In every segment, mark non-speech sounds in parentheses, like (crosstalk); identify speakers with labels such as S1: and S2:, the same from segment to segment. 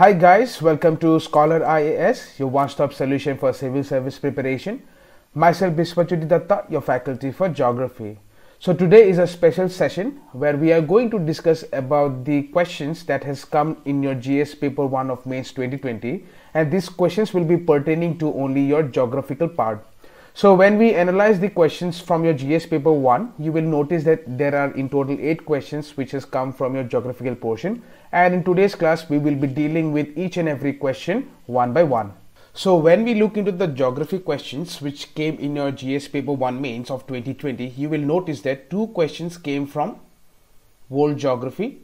S1: Hi guys, welcome to Scholar IAS, your one-stop solution for civil service preparation. Myself Biswajit Datta, your faculty for geography. So today is a special session where we are going to discuss about the questions that has come in your GS paper 1 of mains 2020 and these questions will be pertaining to only your geographical part. So when we analyze the questions from your GS paper 1, you will notice that there are in total 8 questions which has come from your geographical portion and in today's class we will be dealing with each and every question one by one. So when we look into the geography questions which came in your GS paper 1 mains of 2020 you will notice that two questions came from world geography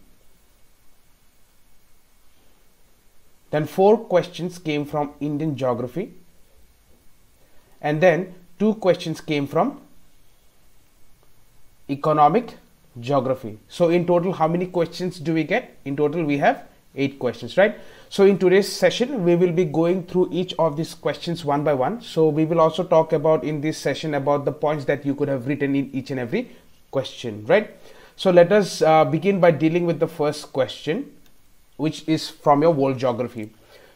S1: then four questions came from Indian geography and then two questions came from economic geography. So in total, how many questions do we get? In total, we have eight questions, right? So in today's session, we will be going through each of these questions one by one. So we will also talk about in this session about the points that you could have written in each and every question, right? So let us uh, begin by dealing with the first question, which is from your world geography.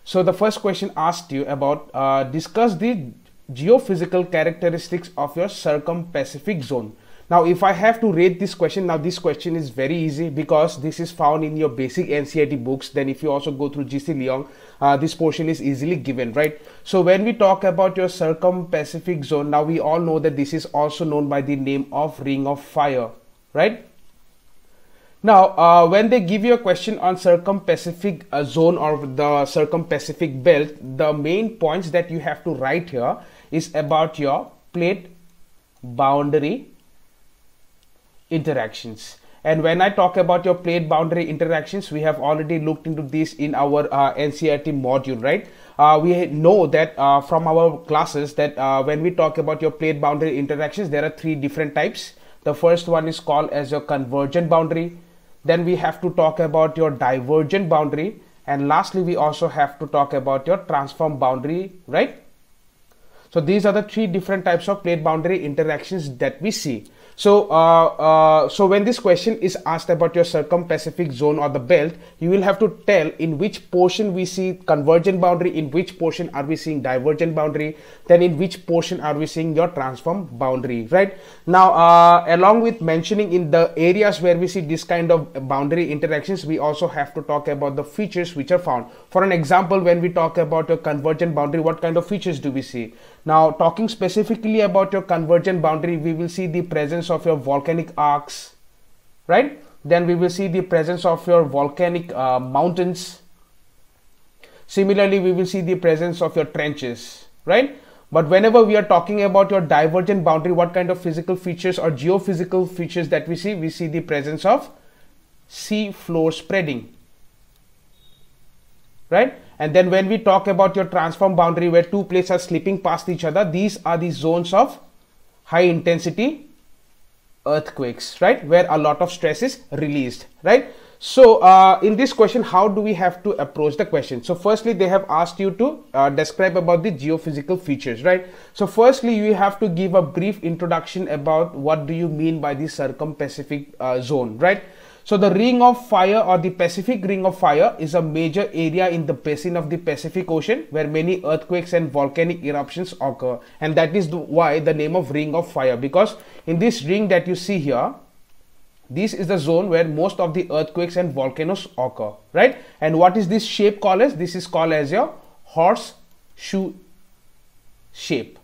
S1: So the first question asked you about uh, discuss the geophysical characteristics of your circum-Pacific zone. Now, if I have to rate this question, now this question is very easy because this is found in your basic NCERT books. Then if you also go through GC Leong, uh, this portion is easily given, right? So when we talk about your circum-Pacific zone, now we all know that this is also known by the name of Ring of Fire, right? Now, uh, when they give you a question on circum-Pacific uh, zone or the circum-Pacific belt, the main points that you have to write here is about your plate boundary interactions. And when I talk about your plate boundary interactions, we have already looked into this in our uh, NCRT module, right? Uh, we know that uh, from our classes that uh, when we talk about your plate boundary interactions, there are three different types. The first one is called as your convergent boundary. Then we have to talk about your divergent boundary. And lastly, we also have to talk about your transform boundary, right? So these are the three different types of plate boundary interactions that we see. So, uh, uh, so when this question is asked about your circumpacific zone or the belt, you will have to tell in which portion we see convergent boundary, in which portion are we seeing divergent boundary, then in which portion are we seeing your transform boundary, right? Now, uh, along with mentioning in the areas where we see this kind of boundary interactions, we also have to talk about the features which are found. For an example, when we talk about a convergent boundary, what kind of features do we see? Now talking specifically about your convergent boundary, we will see the presence of your volcanic arcs, right? Then we will see the presence of your volcanic uh, mountains. Similarly, we will see the presence of your trenches, right? But whenever we are talking about your divergent boundary, what kind of physical features or geophysical features that we see? We see the presence of sea floor spreading, right? And then when we talk about your transform boundary where two plates are slipping past each other, these are the zones of high intensity earthquakes, right? Where a lot of stress is released, right? So uh, in this question, how do we have to approach the question? So firstly, they have asked you to uh, describe about the geophysical features, right? So firstly, you have to give a brief introduction about what do you mean by the circum-Pacific uh, zone, right? So the Ring of Fire or the Pacific Ring of Fire is a major area in the basin of the Pacific Ocean where many earthquakes and volcanic eruptions occur. And that is the, why the name of Ring of Fire because in this ring that you see here, this is the zone where most of the earthquakes and volcanoes occur, right? And what is this shape called as? This is called as your horseshoe shape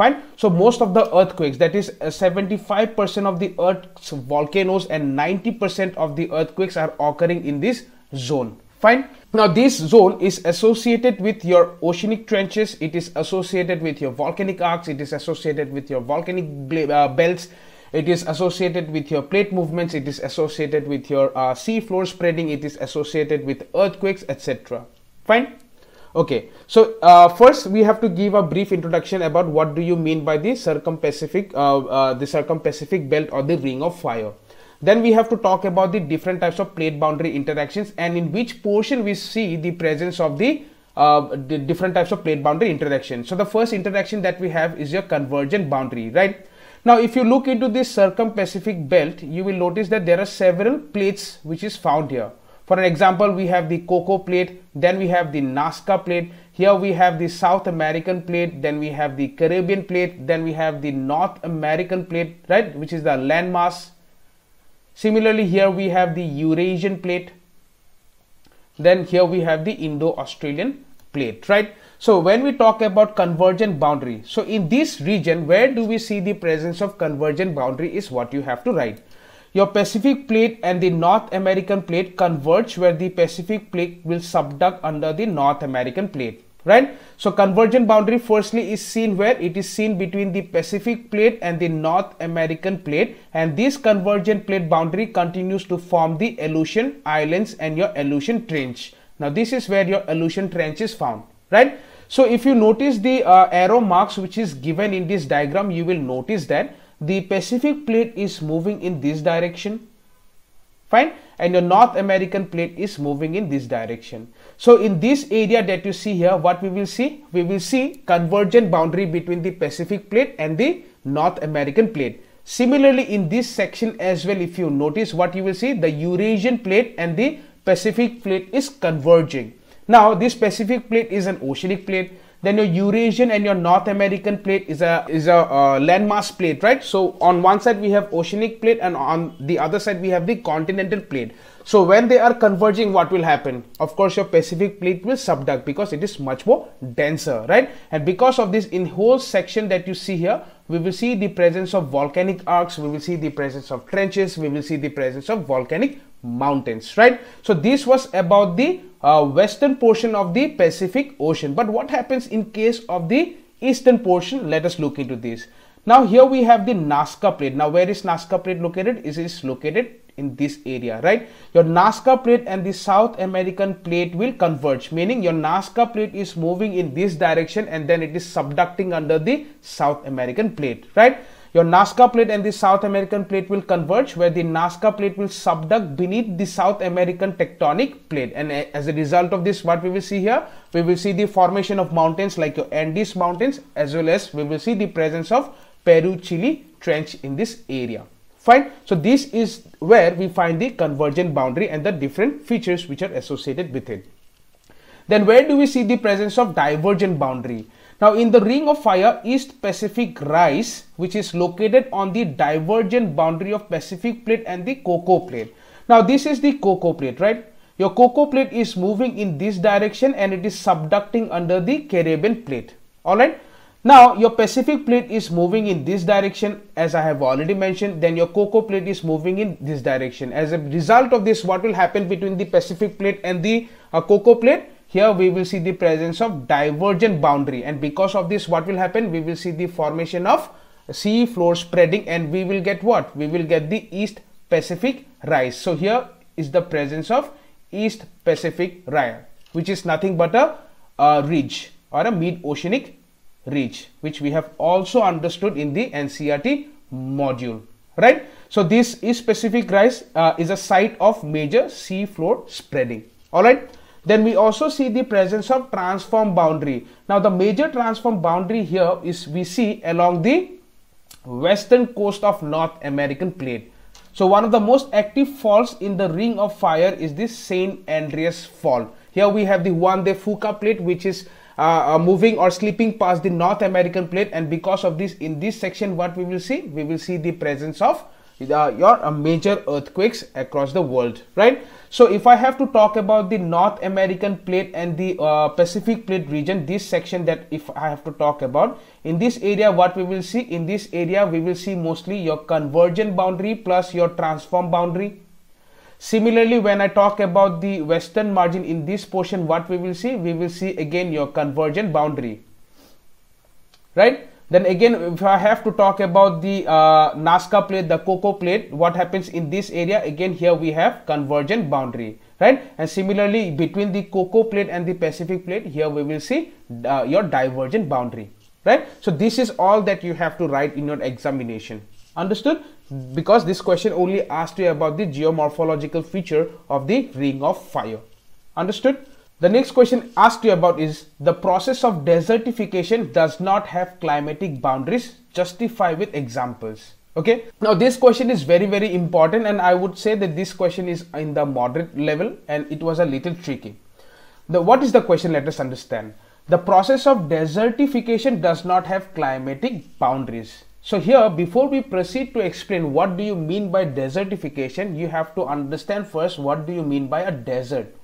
S1: fine so most of the earthquakes that is 75% uh, of the earth's volcanoes and 90% of the earthquakes are occurring in this zone fine now this zone is associated with your oceanic trenches it is associated with your volcanic arcs it is associated with your volcanic uh, belts it is associated with your plate movements it is associated with your uh, sea floor spreading it is associated with earthquakes etc fine Okay, so uh, first we have to give a brief introduction about what do you mean by the circum-Pacific, uh, uh, the circum-Pacific belt or the ring of fire. Then we have to talk about the different types of plate boundary interactions and in which portion we see the presence of the, uh, the different types of plate boundary interaction. So the first interaction that we have is your convergent boundary, right? Now, if you look into this circum-Pacific belt, you will notice that there are several plates which is found here. For an example, we have the Coco plate, then we have the Nazca plate, here we have the South American plate, then we have the Caribbean plate, then we have the North American plate, right, which is the landmass. Similarly, here we have the Eurasian plate, then here we have the Indo-Australian plate, right. So when we talk about convergent boundary, so in this region, where do we see the presence of convergent boundary is what you have to write. Your Pacific plate and the North American plate converge where the Pacific plate will subduct under the North American plate right so convergent boundary firstly is seen where it is seen between the pacific plate and the north american plate and this convergent plate boundary continues to form the aleutian islands and your aleutian trench now this is where your aleutian trench is found right so if you notice the uh, arrow marks which is given in this diagram you will notice that the Pacific plate is moving in this direction fine and your North American plate is moving in this direction. So in this area that you see here what we will see? We will see convergent boundary between the Pacific plate and the North American plate. Similarly in this section as well if you notice what you will see the Eurasian plate and the Pacific plate is converging. Now this Pacific plate is an oceanic plate then your Eurasian and your North American plate is a is a uh, landmass plate, right? So on one side we have oceanic plate and on the other side we have the continental plate. So when they are converging, what will happen? Of course, your Pacific plate will subduct because it is much more denser, right? And because of this, in whole section that you see here, we will see the presence of volcanic arcs, we will see the presence of trenches, we will see the presence of volcanic mountains right so this was about the uh, western portion of the pacific ocean but what happens in case of the eastern portion let us look into this now here we have the nazca plate now where is nazca plate located it is located in this area right your nazca plate and the south american plate will converge meaning your nazca plate is moving in this direction and then it is subducting under the south american plate right your Nazca plate and the South American plate will converge where the Nazca plate will subduct beneath the South American tectonic plate. And as a result of this, what we will see here, we will see the formation of mountains like your Andes mountains as well as we will see the presence of Peru-Chile trench in this area. Fine. So this is where we find the convergent boundary and the different features which are associated with it. Then where do we see the presence of divergent boundary? Now in the Ring of Fire, East Pacific Rise, which is located on the divergent boundary of Pacific Plate and the Cocoa Plate. Now this is the Cocoa Plate, right? Your Cocoa Plate is moving in this direction and it is subducting under the Caribbean Plate, alright? Now your Pacific Plate is moving in this direction as I have already mentioned, then your Cocoa Plate is moving in this direction. As a result of this, what will happen between the Pacific Plate and the uh, Cocoa Plate? here we will see the presence of divergent boundary and because of this what will happen we will see the formation of sea floor spreading and we will get what we will get the east pacific rise so here is the presence of east pacific rise which is nothing but a, a ridge or a mid-oceanic ridge which we have also understood in the ncrt module right so this east pacific rise uh, is a site of major sea floor spreading all right then we also see the presence of transform boundary. Now the major transform boundary here is we see along the western coast of North American plate. So one of the most active faults in the Ring of Fire is the St. Andreas Fault. Here we have the Juan de Fuca plate which is uh, uh, moving or slipping past the North American plate and because of this in this section what we will see? We will see the presence of your uh, major earthquakes across the world right so if i have to talk about the north american plate and the uh, pacific plate region this section that if i have to talk about in this area what we will see in this area we will see mostly your convergent boundary plus your transform boundary similarly when i talk about the western margin in this portion what we will see we will see again your convergent boundary right then again, if I have to talk about the uh, Nazca plate, the Coco plate, what happens in this area? Again, here we have convergent boundary, right? And similarly, between the Coco plate and the Pacific plate, here we will see uh, your divergent boundary, right? So this is all that you have to write in your examination. Understood? Because this question only asked you about the geomorphological feature of the ring of fire. Understood? The next question asked you about is the process of desertification does not have climatic boundaries. Justify with examples. Okay. Now this question is very, very important. And I would say that this question is in the moderate level and it was a little tricky. The, what is the question? Let us understand. The process of desertification does not have climatic boundaries. So here, before we proceed to explain what do you mean by desertification, you have to understand first what do you mean by a desert.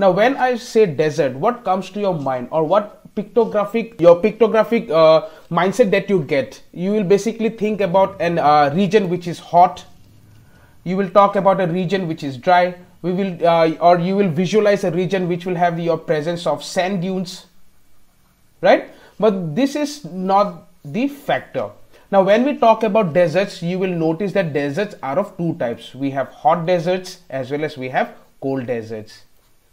S1: Now, when I say desert, what comes to your mind or what pictographic your pictographic uh, mindset that you get you will basically think about an uh, region which is hot you will talk about a region which is dry we will uh, or you will visualize a region which will have your presence of sand dunes right but this is not the factor now when we talk about deserts you will notice that deserts are of two types we have hot deserts as well as we have cold deserts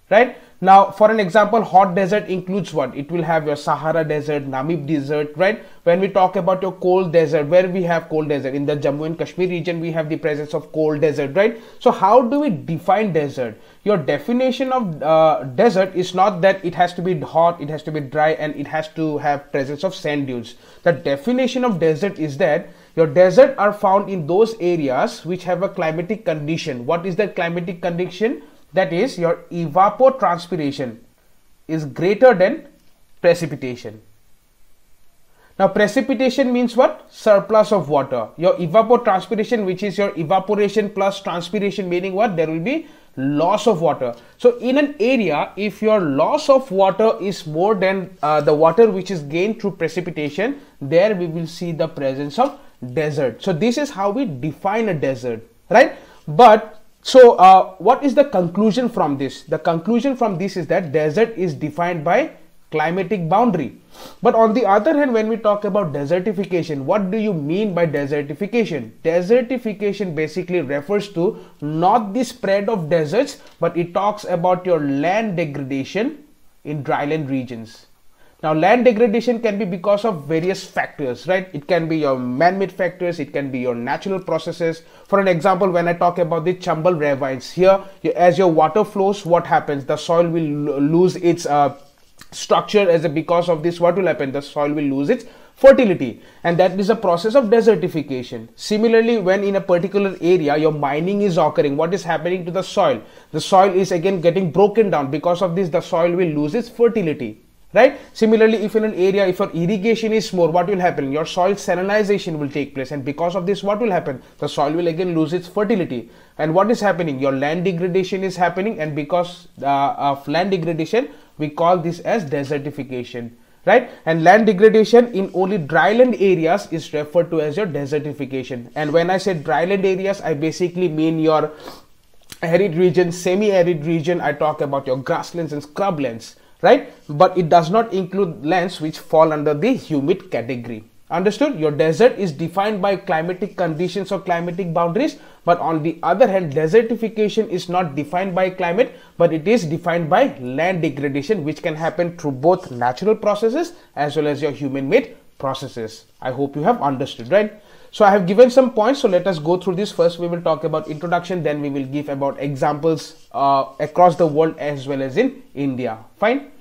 S1: right now for an example hot desert includes what it will have your sahara desert namib desert right when we talk about your cold desert where we have cold desert in the jammu and kashmir region we have the presence of cold desert right so how do we define desert your definition of uh, desert is not that it has to be hot it has to be dry and it has to have presence of sand dunes the definition of desert is that your desert are found in those areas which have a climatic condition what is that climatic condition that is your evapotranspiration is greater than precipitation. Now precipitation means what? Surplus of water. Your evapotranspiration which is your evaporation plus transpiration meaning what? There will be loss of water. So in an area if your loss of water is more than uh, the water which is gained through precipitation there we will see the presence of desert. So this is how we define a desert right? But so uh, what is the conclusion from this? The conclusion from this is that desert is defined by climatic boundary. But on the other hand, when we talk about desertification, what do you mean by desertification? Desertification basically refers to not the spread of deserts, but it talks about your land degradation in dryland regions. Now, land degradation can be because of various factors, right? It can be your man-made factors, it can be your natural processes. For an example, when I talk about the Chambal ravines, here, as your water flows, what happens? The soil will lose its uh, structure as a, because of this, what will happen? The soil will lose its fertility and that is a process of desertification similarly when in a particular area your mining is occurring what is happening to the soil the soil is again getting broken down because of this the soil will lose its fertility right similarly if in an area if your irrigation is more what will happen your soil salinization will take place and because of this what will happen the soil will again lose its fertility and what is happening your land degradation is happening and because uh, of land degradation we call this as desertification right and land degradation in only dryland areas is referred to as your desertification and when i say dryland areas i basically mean your arid region semi arid region i talk about your grasslands and scrublands right but it does not include lands which fall under the humid category understood your desert is defined by climatic conditions or climatic boundaries but on the other hand desertification is not defined by climate but it is defined by land degradation which can happen through both natural processes as well as your human made processes i hope you have understood right so I have given some points. So let us go through this. First, we will talk about introduction. Then we will give about examples uh, across the world as well as in India. Fine.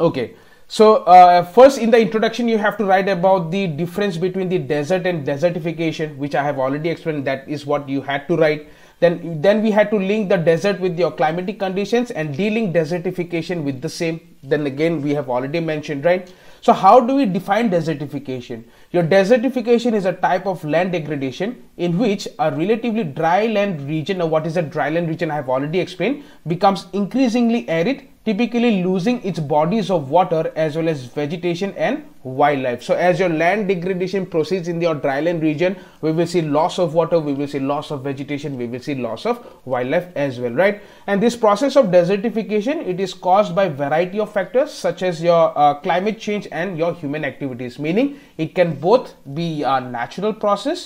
S1: Okay. So uh, first in the introduction, you have to write about the difference between the desert and desertification, which I have already explained. That is what you had to write. Then, then we had to link the desert with your climatic conditions and dealing desertification with the same. Then again, we have already mentioned, right? So how do we define desertification? Your desertification is a type of land degradation in which a relatively dry land region, or what is a dry land region I have already explained, becomes increasingly arid, typically losing its bodies of water as well as vegetation and wildlife. So as your land degradation proceeds in your dry land region, we will see loss of water, we will see loss of vegetation, we will see loss of wildlife as well, right? And this process of desertification, it is caused by variety of factors such as your uh, climate change and your human activities, meaning it can both be a natural process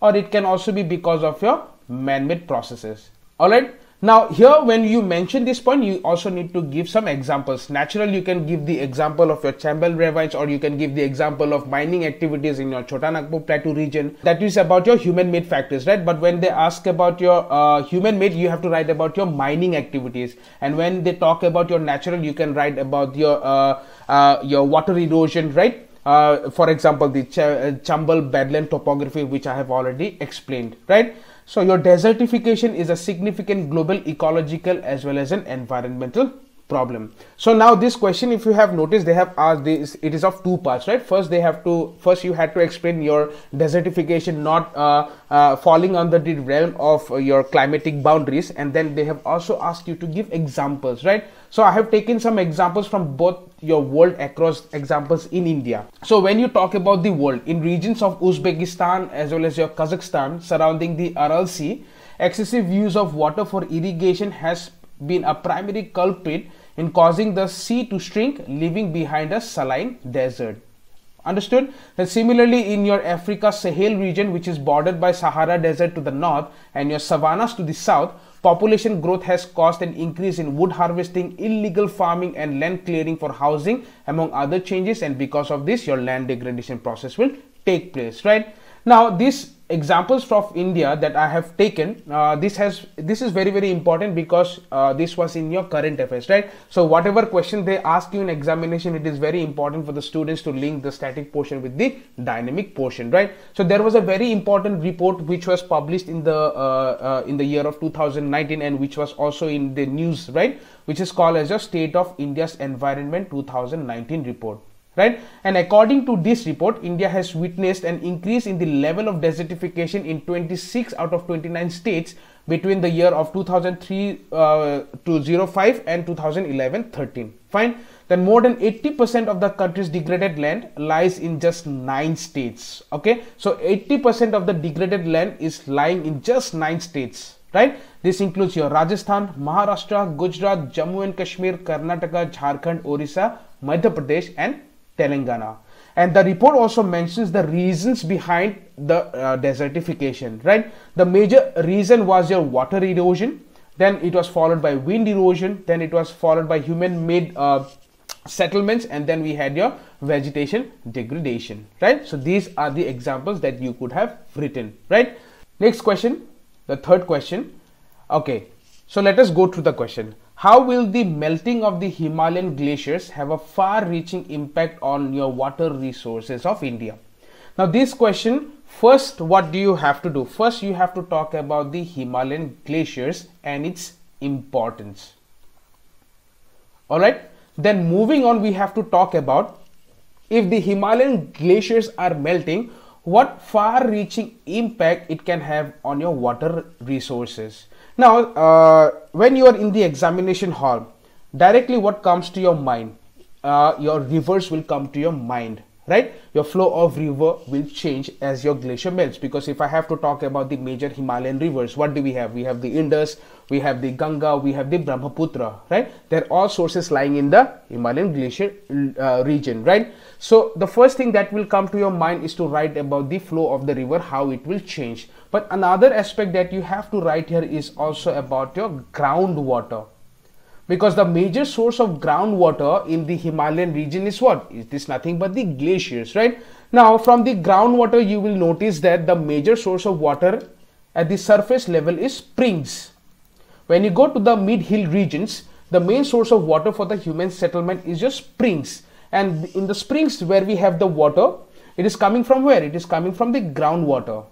S1: or it can also be because of your man-made processes. All right. Now here when you mention this point, you also need to give some examples. Natural, you can give the example of your Chambal ravines or you can give the example of mining activities in your Chotanagpur Plateau region. That is about your human-made factors, right? But when they ask about your uh, human-made, you have to write about your mining activities. And when they talk about your natural, you can write about your, uh, uh, your water erosion, right? Uh, for example the Ch uh, Chambal Badland topography which I have already explained right so your desertification is a significant global ecological as well as an environmental problem so now this question if you have noticed they have asked this it is of two parts right first they have to first you had to explain your desertification not uh, uh, falling under the realm of uh, your climatic boundaries and then they have also asked you to give examples right so i have taken some examples from both your world across examples in india so when you talk about the world in regions of uzbekistan as well as your kazakhstan surrounding the aral sea excessive use of water for irrigation has been a primary culprit in causing the sea to shrink, leaving behind a saline desert. Understood? Now, similarly, in your Africa Sahel region, which is bordered by Sahara Desert to the north and your savannas to the south, population growth has caused an increase in wood harvesting, illegal farming, and land clearing for housing, among other changes. And because of this, your land degradation process will take place, right? Now, this examples from India that I have taken, uh, this has this is very very important because uh, this was in your current affairs, right? So whatever question they ask you in examination, it is very important for the students to link the static portion with the dynamic portion, right? So there was a very important report which was published in the uh, uh in the year of 2019 and which was also in the news, right? Which is called as a State of India's Environment 2019 report right and according to this report india has witnessed an increase in the level of desertification in 26 out of 29 states between the year of 2003 uh, to 05 and 2011 13 fine then more than 80% of the country's degraded land lies in just 9 states okay so 80% of the degraded land is lying in just 9 states right this includes your rajasthan maharashtra gujarat jammu and kashmir karnataka jharkhand orissa madhya pradesh and Telangana. And the report also mentions the reasons behind the uh, desertification, right? The major reason was your water erosion, then it was followed by wind erosion, then it was followed by human made uh, settlements, and then we had your vegetation degradation, right? So these are the examples that you could have written, right? Next question, the third question. Okay, so let us go through the question. How will the melting of the Himalayan glaciers have a far reaching impact on your water resources of India? Now, this question first, what do you have to do? First, you have to talk about the Himalayan glaciers and its importance. Alright, then moving on, we have to talk about if the Himalayan glaciers are melting, what far reaching impact it can have on your water resources. Now, uh, when you are in the examination hall, directly what comes to your mind? Uh, your rivers will come to your mind, right? Your flow of river will change as your glacier melts. Because if I have to talk about the major Himalayan rivers, what do we have? We have the Indus, we have the Ganga, we have the Brahmaputra, right? They're all sources lying in the Himalayan glacier uh, region, right? So the first thing that will come to your mind is to write about the flow of the river, how it will change. But another aspect that you have to write here is also about your groundwater. Because the major source of groundwater in the Himalayan region is what? Is this nothing but the glaciers, right? Now, from the groundwater, you will notice that the major source of water at the surface level is springs. When you go to the mid-hill regions, the main source of water for the human settlement is your springs. And in the springs where we have the water, it is coming from where? It is coming from the groundwater.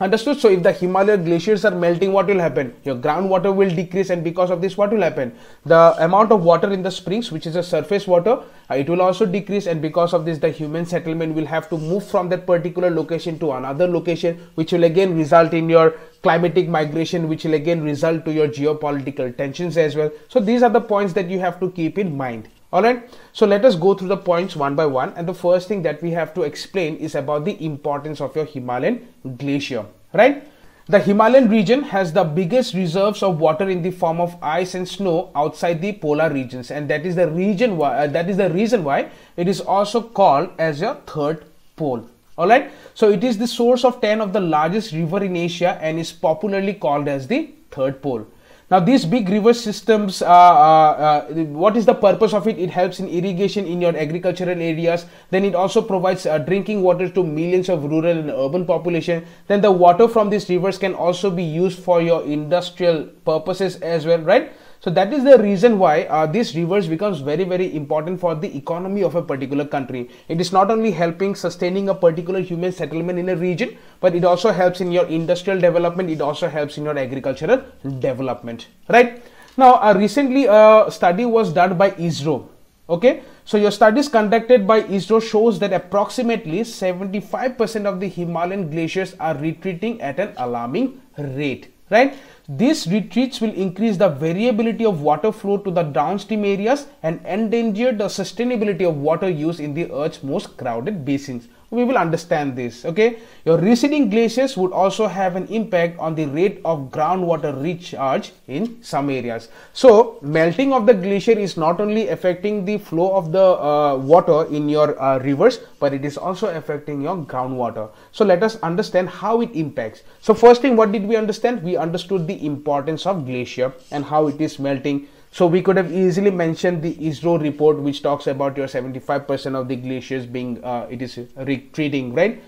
S1: Understood? So if the Himalayan glaciers are melting, what will happen? Your groundwater will decrease and because of this, what will happen? The amount of water in the springs, which is a surface water, uh, it will also decrease and because of this, the human settlement will have to move from that particular location to another location, which will again result in your climatic migration, which will again result to your geopolitical tensions as well. So these are the points that you have to keep in mind all right so let us go through the points one by one and the first thing that we have to explain is about the importance of your himalayan glacier right the Himalayan region has the biggest reserves of water in the form of ice and snow outside the polar regions, and that is the region why uh, that is the reason why it is also called as your third pole. All right, so it is the source of 10 of the largest river in Asia and is popularly called as the third pole. Now these big river systems, uh, uh, uh, what is the purpose of it? It helps in irrigation in your agricultural areas. Then it also provides uh, drinking water to millions of rural and urban population. Then the water from these rivers can also be used for your industrial purposes as well, right? So that is the reason why uh, this reverse becomes very, very important for the economy of a particular country. It is not only helping sustaining a particular human settlement in a region, but it also helps in your industrial development. It also helps in your agricultural development, right? Now, uh, recently a study was done by ISRO. Okay, so your studies conducted by ISRO shows that approximately 75% of the Himalayan glaciers are retreating at an alarming rate, right? These retreats will increase the variability of water flow to the downstream areas and endanger the sustainability of water use in the Earth's most crowded basins we will understand this okay your receding glaciers would also have an impact on the rate of groundwater recharge in some areas so melting of the glacier is not only affecting the flow of the uh, water in your uh, rivers but it is also affecting your groundwater so let us understand how it impacts so first thing what did we understand we understood the importance of glacier and how it is melting so we could have easily mentioned the ISRO report, which talks about your 75% of the glaciers being uh, it is retreating, right?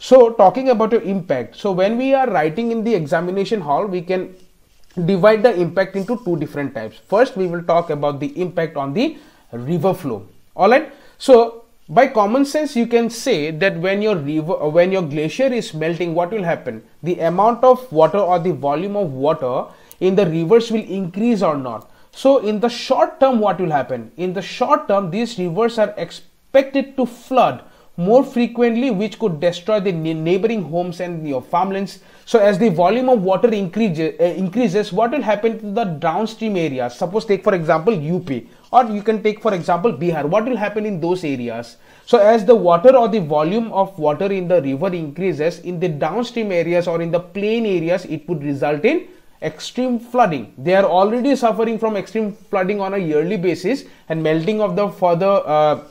S1: So talking about your impact. So when we are writing in the examination hall, we can divide the impact into two different types. First, we will talk about the impact on the river flow. All right. So by common sense, you can say that when your river, when your glacier is melting, what will happen? The amount of water or the volume of water in the rivers will increase or not so in the short term, what will happen? In the short term, these rivers are expected to flood more frequently which could destroy the neighboring homes and your farmlands so as the volume of water increases uh, increases what will happen to the downstream areas suppose take for example up or you can take for example bihar what will happen in those areas so as the water or the volume of water in the river increases in the downstream areas or in the plain areas it would result in extreme flooding. They are already suffering from extreme flooding on a yearly basis and melting of the further uh,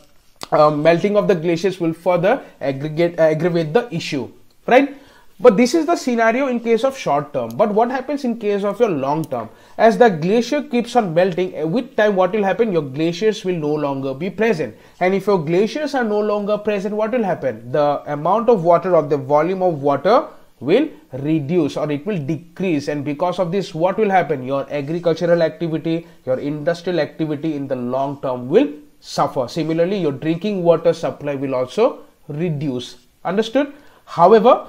S1: uh, melting of the glaciers will further aggregate, uh, aggravate the issue, right? But this is the scenario in case of short term. But what happens in case of your long term? As the glacier keeps on melting, uh, with time what will happen? Your glaciers will no longer be present. And if your glaciers are no longer present, what will happen? The amount of water or the volume of water will reduce or it will decrease and because of this what will happen your agricultural activity your industrial activity in the long term will suffer similarly your drinking water supply will also reduce understood however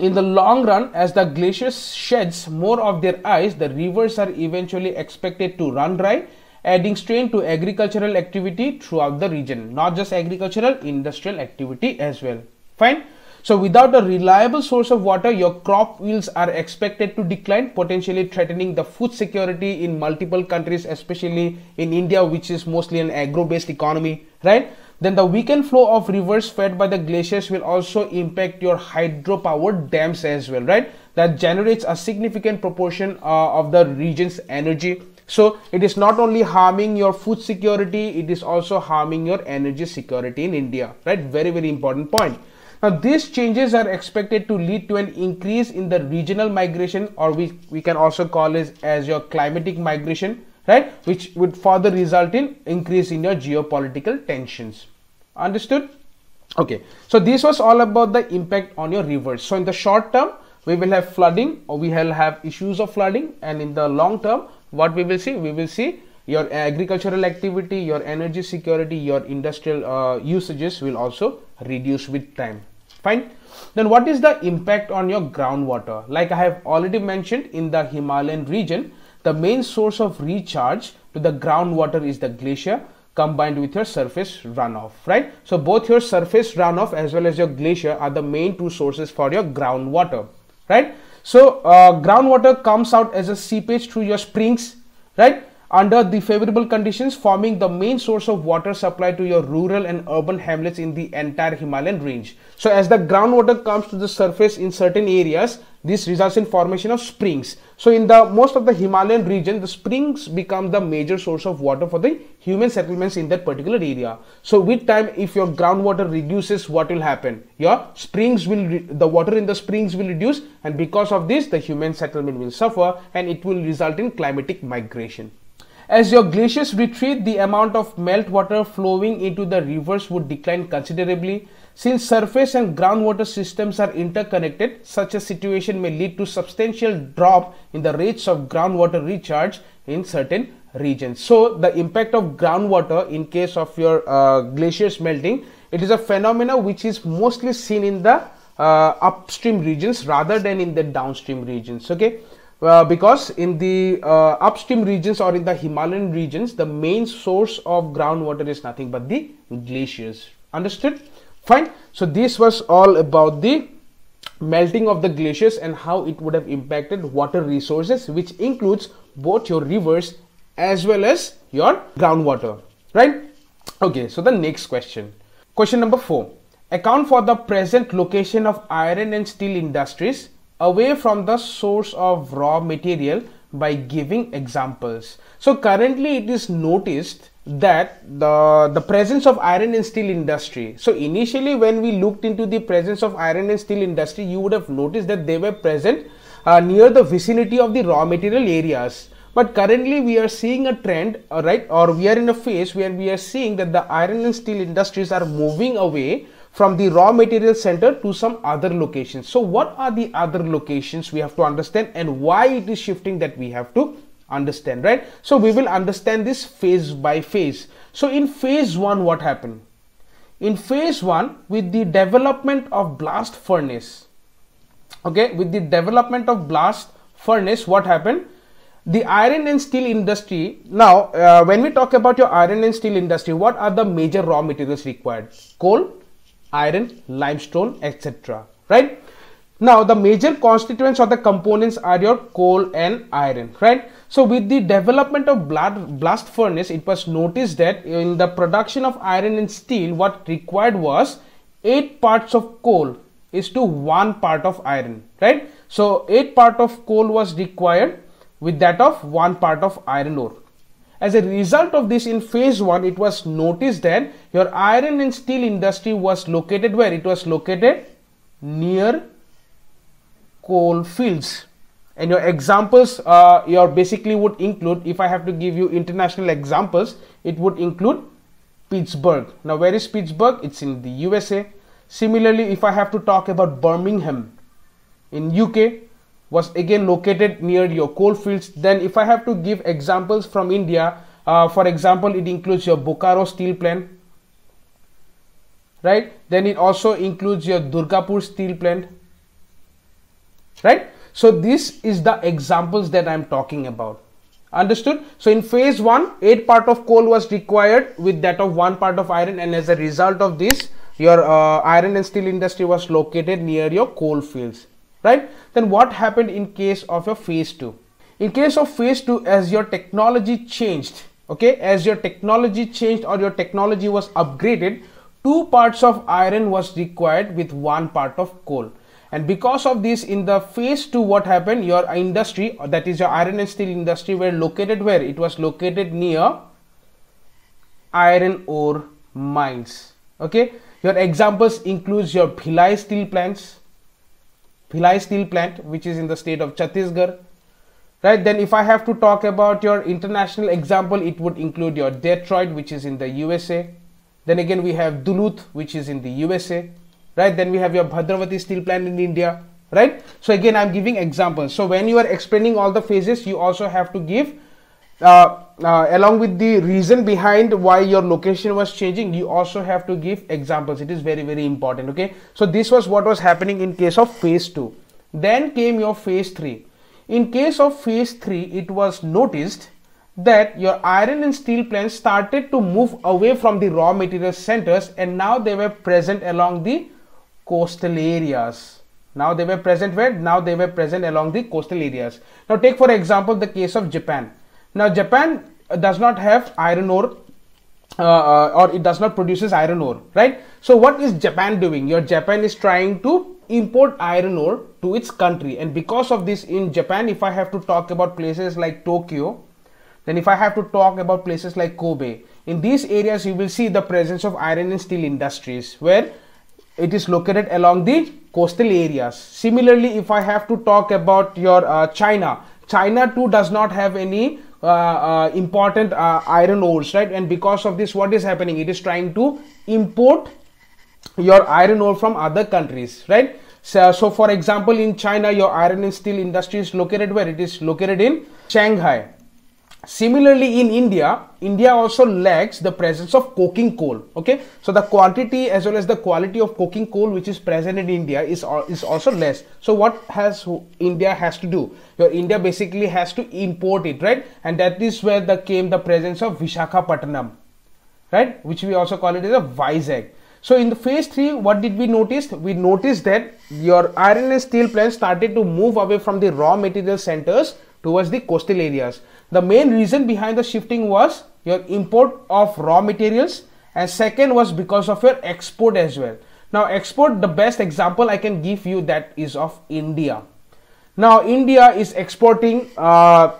S1: in the long run, as the glaciers sheds more of their ice, the rivers are eventually expected to run dry, adding strain to agricultural activity throughout the region. Not just agricultural, industrial activity as well. Fine. So without a reliable source of water, your crop yields are expected to decline, potentially threatening the food security in multiple countries, especially in India, which is mostly an agro-based economy, right? Then the weakened flow of rivers fed by the glaciers will also impact your hydropower dams as well, right? That generates a significant proportion uh, of the region's energy. So it is not only harming your food security, it is also harming your energy security in India, right? Very, very important point. Now these changes are expected to lead to an increase in the regional migration or we, we can also call it as your climatic migration, right? Which would further result in increase in your geopolitical tensions. Understood? Okay, so this was all about the impact on your rivers. So in the short term, we will have flooding or we will have issues of flooding and in the long term, what we will see? We will see your agricultural activity, your energy security, your industrial uh, usages will also reduce with time fine then what is the impact on your groundwater like i have already mentioned in the himalayan region the main source of recharge to the groundwater is the glacier combined with your surface runoff right so both your surface runoff as well as your glacier are the main two sources for your groundwater right so uh, groundwater comes out as a seepage through your springs right under the favorable conditions forming the main source of water supply to your rural and urban hamlets in the entire Himalayan range. So as the groundwater comes to the surface in certain areas, this results in formation of springs. So in the most of the Himalayan region, the springs become the major source of water for the human settlements in that particular area. So with time, if your groundwater reduces, what will happen? Your springs will, the water in the springs will reduce and because of this, the human settlement will suffer and it will result in climatic migration. As your glaciers retreat, the amount of meltwater flowing into the rivers would decline considerably. Since surface and groundwater systems are interconnected, such a situation may lead to substantial drop in the rates of groundwater recharge in certain regions. So, the impact of groundwater in case of your uh, glaciers melting, it is a phenomena which is mostly seen in the uh, upstream regions rather than in the downstream regions. Okay. Uh, because in the uh, upstream regions or in the Himalayan regions, the main source of groundwater is nothing but the glaciers. Understood? Fine. So this was all about the melting of the glaciers and how it would have impacted water resources, which includes both your rivers as well as your groundwater. Right? Okay. So the next question. Question number four. Account for the present location of iron and steel industries away from the source of raw material by giving examples. So currently it is noticed that the, the presence of iron and steel industry. So initially when we looked into the presence of iron and steel industry, you would have noticed that they were present uh, near the vicinity of the raw material areas. But currently we are seeing a trend, right? Or we are in a phase where we are seeing that the iron and steel industries are moving away from the raw material center to some other locations. So what are the other locations we have to understand and why it is shifting that we have to understand, right? So we will understand this phase by phase. So in phase one, what happened? In phase one, with the development of blast furnace, okay, with the development of blast furnace, what happened? the iron and steel industry now uh, when we talk about your iron and steel industry what are the major raw materials required coal iron, limestone, etc. Right? Now, the major constituents of the components are your coal and iron, right? So, with the development of blast furnace, it was noticed that in the production of iron and steel, what required was 8 parts of coal is to 1 part of iron, right? So, 8 part of coal was required with that of 1 part of iron ore. As a result of this, in phase 1, it was noticed that your iron and steel industry was located where? It was located near coal fields. And your examples, uh, your basically would include, if I have to give you international examples, it would include Pittsburgh. Now, where is Pittsburgh? It's in the USA. Similarly, if I have to talk about Birmingham in UK, was again located near your coal fields. Then if I have to give examples from India, uh, for example, it includes your Bokaro steel plant, right? Then it also includes your Durgapur steel plant, right? So this is the examples that I'm talking about. Understood? So in phase one, eight part of coal was required with that of one part of iron, and as a result of this, your uh, iron and steel industry was located near your coal fields right? Then what happened in case of your phase two? In case of phase two, as your technology changed, okay, as your technology changed or your technology was upgraded, two parts of iron was required with one part of coal and because of this in the phase two what happened your industry that is your iron and steel industry were located where it was located near iron ore mines okay your examples includes your Bhilai steel plants Bhilai steel plant, which is in the state of Chhattisgarh. Right, then if I have to talk about your international example, it would include your Detroit, which is in the USA. Then again, we have Duluth, which is in the USA. Right, then we have your Bhadravati steel plant in India. Right, so again, I'm giving examples. So when you are explaining all the phases, you also have to give uh, uh, along with the reason behind why your location was changing you also have to give examples it is very very important okay so this was what was happening in case of phase 2 then came your phase 3 in case of phase 3 it was noticed that your iron and steel plants started to move away from the raw material centers and now they were present along the coastal areas. Now they were present where? Now they were present along the coastal areas. Now take for example the case of Japan. Now Japan does not have iron ore uh, uh, or it does not produces iron ore, right? So what is Japan doing? Your Japan is trying to import iron ore to its country and because of this in Japan, if I have to talk about places like Tokyo, then if I have to talk about places like Kobe, in these areas you will see the presence of iron and steel industries where it is located along the coastal areas. Similarly, if I have to talk about your uh, China, China too does not have any uh, uh, important uh, iron ores right and because of this what is happening it is trying to import your iron ore from other countries right so, so for example in china your iron and steel industry is located where it is located in shanghai Similarly, in India, India also lacks the presence of coking coal. Okay, so the quantity as well as the quality of coking coal which is present in India is is also less. So what has India has to do? Your India basically has to import it, right? And that is where the came the presence of Vishakhapatnam, right? Which we also call it as a Vizag. So in the phase 3, what did we notice? We noticed that your iron and steel plants started to move away from the raw material centers towards the coastal areas the main reason behind the shifting was your import of raw materials and second was because of your export as well now export the best example i can give you that is of india now india is exporting uh,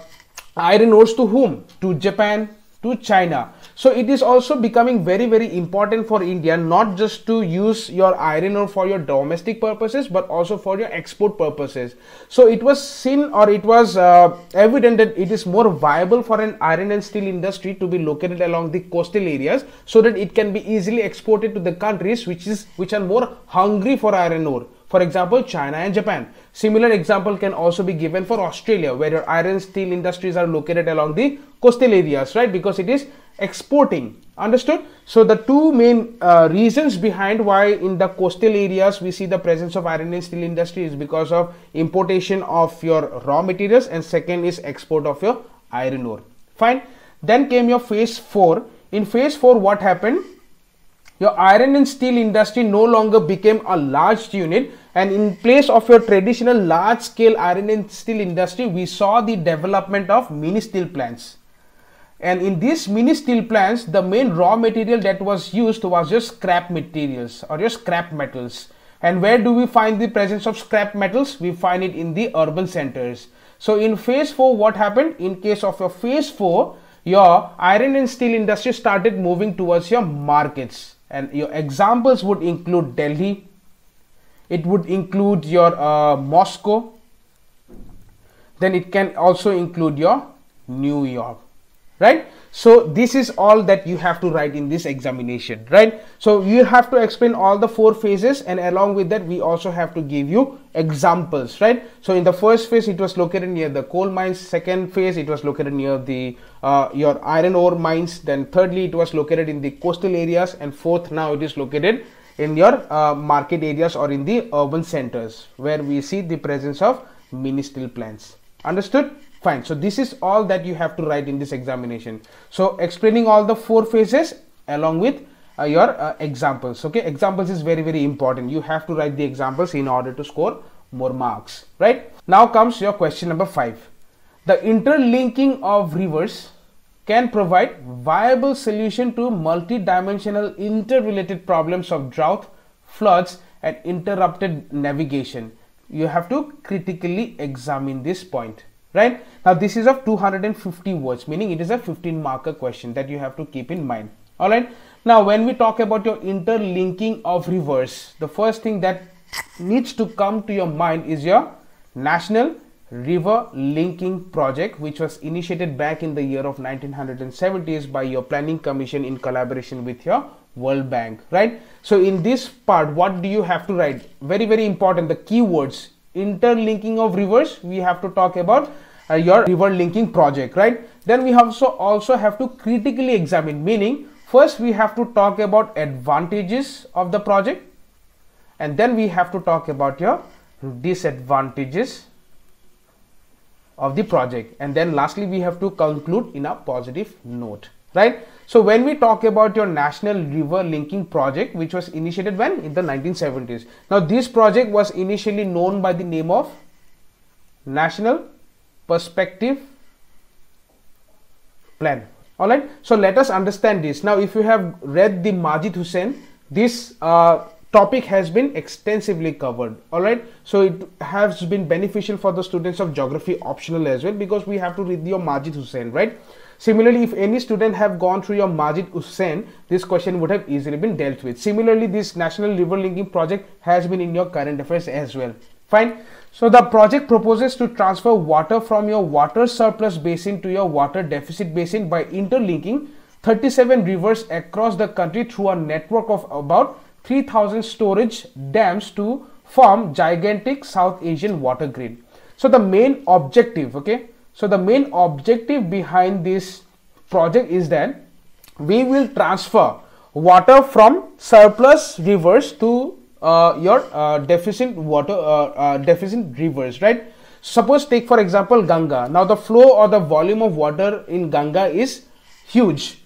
S1: iron ores to whom to japan to china so it is also becoming very, very important for India not just to use your iron ore for your domestic purposes but also for your export purposes. So it was seen or it was uh, evident that it is more viable for an iron and steel industry to be located along the coastal areas so that it can be easily exported to the countries which is which are more hungry for iron ore for example China and Japan. Similar example can also be given for Australia where your iron steel industries are located along the coastal areas right because it is exporting understood so the two main uh, reasons behind why in the coastal areas we see the presence of iron and steel industry is because of importation of your raw materials and second is export of your iron ore fine then came your phase 4 in phase 4 what happened your iron and steel industry no longer became a large unit and in place of your traditional large scale iron and steel industry we saw the development of mini steel plants and in these mini steel plants the main raw material that was used was just scrap materials or just scrap metals and where do we find the presence of scrap metals we find it in the urban centers so in phase 4 what happened in case of your phase 4 your iron and steel industry started moving towards your markets and your examples would include delhi it would include your uh, Moscow then it can also include your New York right so this is all that you have to write in this examination right so you have to explain all the four phases and along with that we also have to give you examples right so in the first phase it was located near the coal mines second phase it was located near the uh, your iron ore mines then thirdly it was located in the coastal areas and fourth now it is located in your uh, market areas or in the urban centers where we see the presence of mini steel plants understood fine so this is all that you have to write in this examination so explaining all the four phases along with uh, your uh, examples okay examples is very very important you have to write the examples in order to score more marks right now comes your question number five the interlinking of rivers can provide viable solution to multi-dimensional interrelated problems of drought, floods and interrupted navigation. You have to critically examine this point right now this is of 250 words meaning it is a 15 marker question that you have to keep in mind all right now when we talk about your interlinking of rivers the first thing that needs to come to your mind is your national river linking project which was initiated back in the year of 1970s by your planning commission in collaboration with your world bank right so in this part what do you have to write very very important the keywords interlinking of rivers we have to talk about uh, your river linking project right then we also also have to critically examine meaning first we have to talk about advantages of the project and then we have to talk about your disadvantages of the project and then lastly we have to conclude in a positive note right so when we talk about your national river linking project which was initiated when in the 1970s now this project was initially known by the name of national perspective plan all right so let us understand this now if you have read the majid Hussein, this uh, topic has been extensively covered all right so it has been beneficial for the students of geography optional as well because we have to read your majid hussein right similarly if any student have gone through your majid hussein this question would have easily been dealt with similarly this national river linking project has been in your current affairs as well fine so the project proposes to transfer water from your water surplus basin to your water deficit basin by interlinking 37 rivers across the country through a network of about 3000 storage dams to form gigantic South Asian water grid. So the main objective, okay, so the main objective behind this project is that we will transfer water from surplus rivers to uh, your uh, deficient water, uh, uh deficient rivers, right? Suppose take for example Ganga. Now the flow or the volume of water in Ganga is huge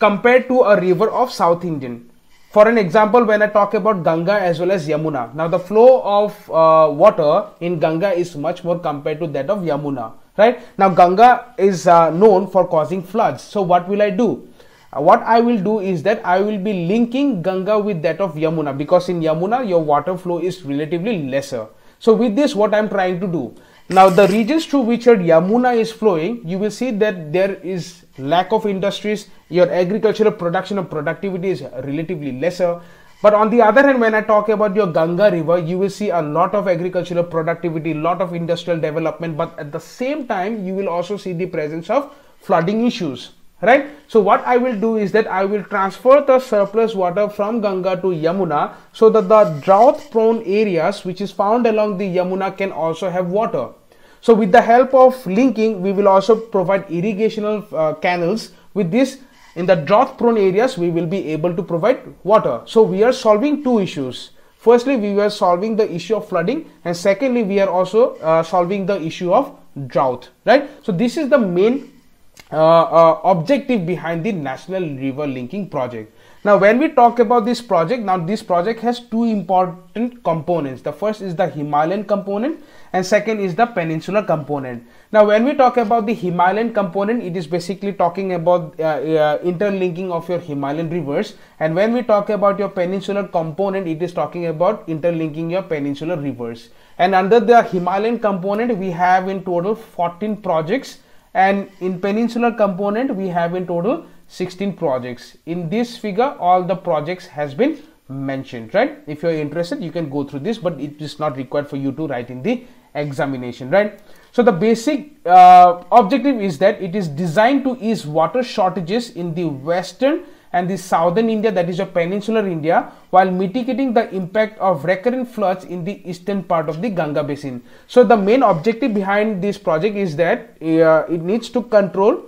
S1: compared to a river of South Indian for an example, when I talk about Ganga as well as Yamuna, now the flow of uh, water in Ganga is much more compared to that of Yamuna, right? Now Ganga is uh, known for causing floods. So what will I do? Uh, what I will do is that I will be linking Ganga with that of Yamuna because in Yamuna your water flow is relatively lesser. So with this, what I'm trying to do? Now the regions through which your Yamuna is flowing, you will see that there is lack of industries, your agricultural production or productivity is relatively lesser. But on the other hand, when I talk about your Ganga River, you will see a lot of agricultural productivity, lot of industrial development, but at the same time, you will also see the presence of flooding issues, right? So what I will do is that I will transfer the surplus water from Ganga to Yamuna so that the drought prone areas which is found along the Yamuna can also have water. So with the help of linking, we will also provide irrigational uh, canals. With this, in the drought prone areas, we will be able to provide water. So we are solving two issues. Firstly, we were solving the issue of flooding and secondly, we are also uh, solving the issue of drought, right? So this is the main uh, uh objective behind the National River Linking Project. Now, when we talk about this project, now this project has two important components. The first is the Himalayan component and second is the peninsular component. Now when we talk about the Himalayan component, it is basically talking about uh, uh, interlinking of your Himalayan rivers and when we talk about your peninsular component, it is talking about interlinking your peninsular rivers. And under the Himalayan component, we have in total 14 projects and in peninsular component, we have in total 16 projects. In this figure, all the projects has been mentioned right if you're interested you can go through this but it is not required for you to write in the examination right so the basic uh, objective is that it is designed to ease water shortages in the western and the southern India that is your peninsular India while mitigating the impact of recurrent floods in the eastern part of the Ganga basin. So the main objective behind this project is that uh, it needs to control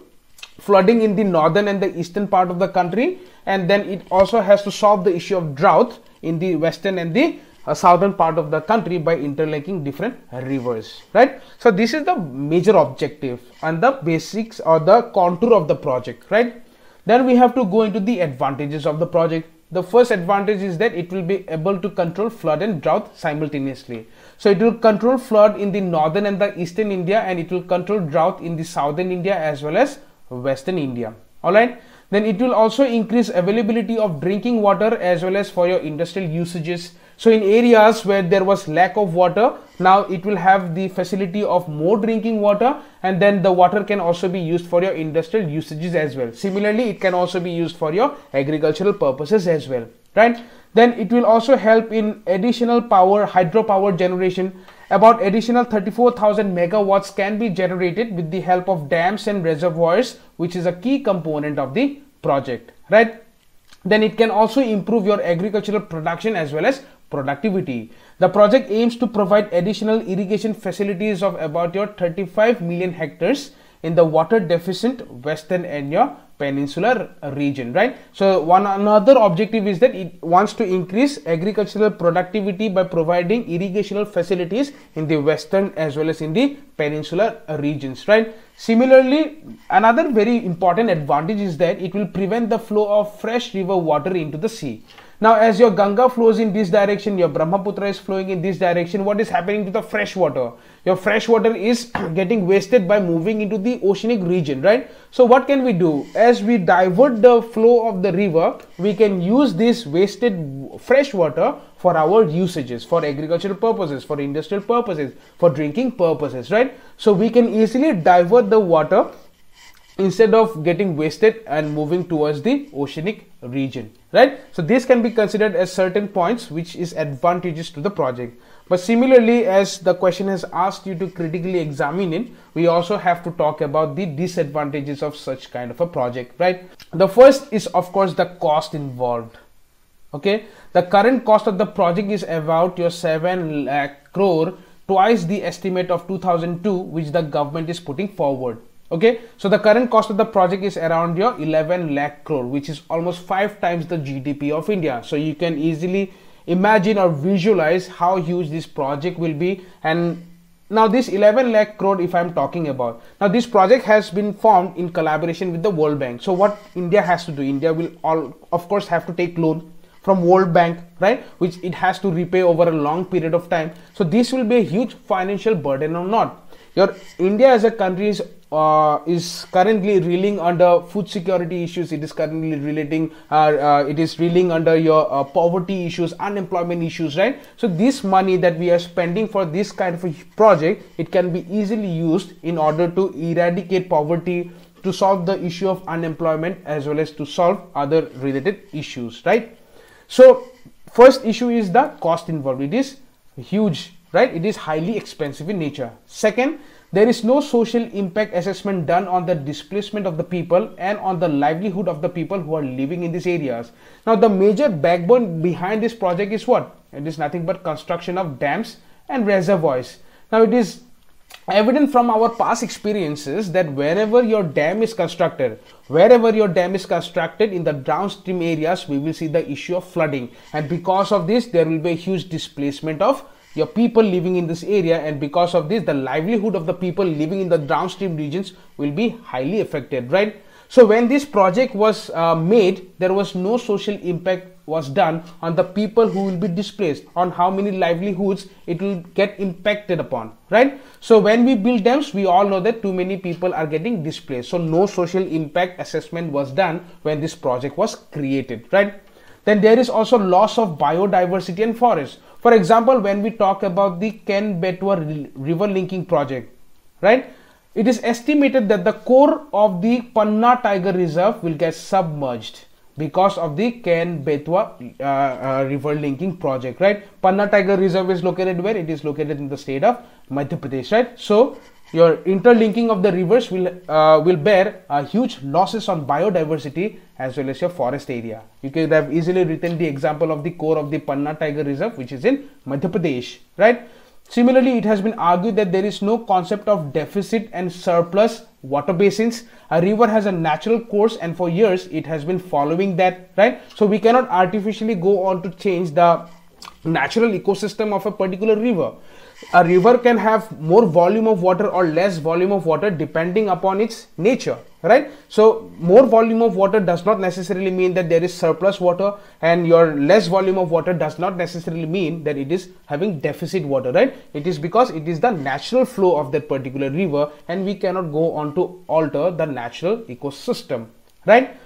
S1: flooding in the northern and the eastern part of the country and then it also has to solve the issue of drought in the western and the a southern part of the country by interlinking different rivers right so this is the major objective and the basics or the contour of the project right then we have to go into the advantages of the project the first advantage is that it will be able to control flood and drought simultaneously so it will control flood in the northern and the eastern india and it will control drought in the southern india as well as western india all right then it will also increase availability of drinking water as well as for your industrial usages so in areas where there was lack of water, now it will have the facility of more drinking water and then the water can also be used for your industrial usages as well. Similarly, it can also be used for your agricultural purposes as well, right? Then it will also help in additional power, hydropower generation. About additional 34,000 megawatts can be generated with the help of dams and reservoirs, which is a key component of the project, right? Then it can also improve your agricultural production as well as productivity. The project aims to provide additional irrigation facilities of about your 35 million hectares in the water deficient western and your peninsular region right so one another objective is that it wants to increase agricultural productivity by providing irrigational facilities in the western as well as in the peninsular regions right similarly another very important advantage is that it will prevent the flow of fresh river water into the sea now, as your Ganga flows in this direction, your Brahmaputra is flowing in this direction, what is happening to the fresh water? Your fresh water is (clears throat) getting wasted by moving into the oceanic region, right? So, what can we do? As we divert the flow of the river, we can use this wasted fresh water for our usages, for agricultural purposes, for industrial purposes, for drinking purposes, right? So, we can easily divert the water instead of getting wasted and moving towards the oceanic region right so this can be considered as certain points which is advantageous to the project but similarly as the question has asked you to critically examine it we also have to talk about the disadvantages of such kind of a project right the first is of course the cost involved okay the current cost of the project is about your 7 lakh crore twice the estimate of 2002 which the government is putting forward okay so the current cost of the project is around your 11 lakh crore which is almost five times the gdp of india so you can easily imagine or visualize how huge this project will be and now this 11 lakh crore if i'm talking about now this project has been formed in collaboration with the world bank so what india has to do india will all of course have to take loan from world bank right which it has to repay over a long period of time so this will be a huge financial burden or not your india as a country is uh, is currently reeling under food security issues. It is currently relating. Uh, uh, it is reeling under your uh, poverty issues, unemployment issues, right? So this money that we are spending for this kind of a project, it can be easily used in order to eradicate poverty, to solve the issue of unemployment, as well as to solve other related issues, right? So first issue is the cost involved. It is huge, right? It is highly expensive in nature. Second there is no social impact assessment done on the displacement of the people and on the livelihood of the people who are living in these areas. Now, the major backbone behind this project is what? It is nothing but construction of dams and reservoirs. Now, it is evident from our past experiences that wherever your dam is constructed wherever your dam is constructed in the downstream areas we will see the issue of flooding and because of this there will be a huge displacement of your people living in this area and because of this the livelihood of the people living in the downstream regions will be highly affected right so when this project was uh, made there was no social impact was done on the people who will be displaced on how many livelihoods it will get impacted upon right so when we build dams we all know that too many people are getting displaced so no social impact assessment was done when this project was created right then there is also loss of biodiversity and forest for example, when we talk about the Ken Betwa River Linking Project, right? It is estimated that the core of the Panna Tiger Reserve will get submerged because of the Ken Betwa uh, uh, River Linking Project, right? Panna Tiger Reserve is located where? It is located in the state of Madhya Pradesh, right? So, your interlinking of the rivers will uh, will bear uh, huge losses on biodiversity as well as your forest area. You could have easily written the example of the core of the Panna Tiger Reserve, which is in Madhya Pradesh, right? Similarly, it has been argued that there is no concept of deficit and surplus water basins. A river has a natural course and for years it has been following that, right? So we cannot artificially go on to change the natural ecosystem of a particular river. A river can have more volume of water or less volume of water depending upon its nature, right? So, more volume of water does not necessarily mean that there is surplus water, and your less volume of water does not necessarily mean that it is having deficit water, right? It is because it is the natural flow of that particular river, and we cannot go on to alter the natural ecosystem, right?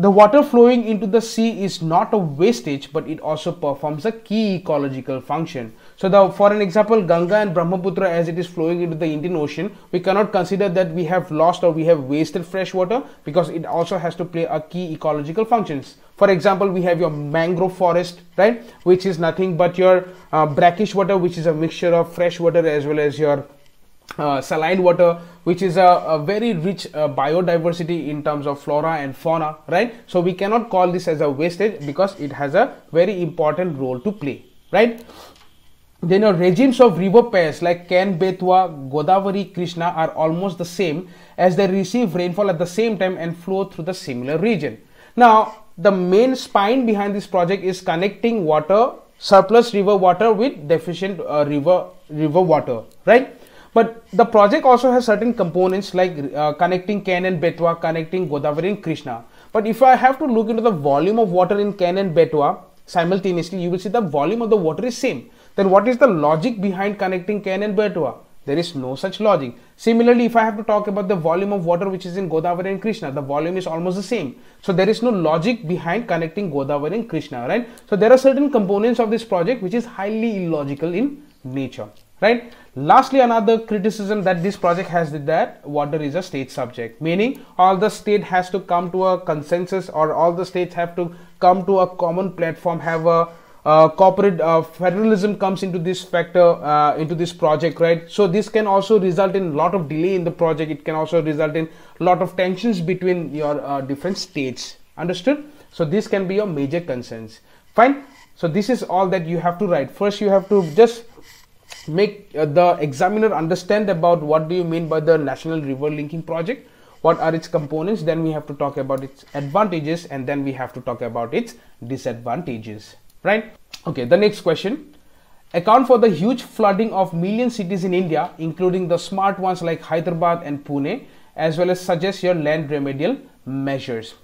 S1: The water flowing into the sea is not a wastage, but it also performs a key ecological function. So, the, for an example, Ganga and Brahmaputra, as it is flowing into the Indian Ocean, we cannot consider that we have lost or we have wasted fresh water because it also has to play a key ecological functions. For example, we have your mangrove forest, right, which is nothing but your uh, brackish water, which is a mixture of fresh water as well as your uh, saline water which is a, a very rich uh, biodiversity in terms of flora and fauna right so we cannot call this as a wastage because it has a very important role to play right then your regimes of river pairs like Ken, Betwa, Godavari, Krishna are almost the same as they receive rainfall at the same time and flow through the similar region. Now, the main spine behind this project is connecting water, surplus river water with deficient uh, river, river water, right? But the project also has certain components like uh, connecting Ken and Betwa, connecting Godavari and Krishna. But if I have to look into the volume of water in Ken and Betwa simultaneously, you will see the volume of the water is same. Then what is the logic behind connecting Ken and Betwa? There is no such logic. Similarly, if I have to talk about the volume of water which is in Godavari and Krishna, the volume is almost the same. So there is no logic behind connecting Godavari and Krishna, right? So there are certain components of this project which is highly illogical in nature, right? Lastly, another criticism that this project has is that water is a state subject, meaning all the state has to come to a consensus or all the states have to come to a common platform, have a uh, corporate uh, federalism comes into this factor uh, into this project right so this can also result in a lot of delay in the project it can also result in a lot of tensions between your uh, different states understood so this can be your major concerns fine so this is all that you have to write first you have to just make uh, the examiner understand about what do you mean by the National River Linking Project, what are its components, then we have to talk about its advantages and then we have to talk about its disadvantages, right? Okay, the next question. Account for the huge flooding of million cities in India, including the smart ones like Hyderabad and Pune, as well as suggest your land remedial measures,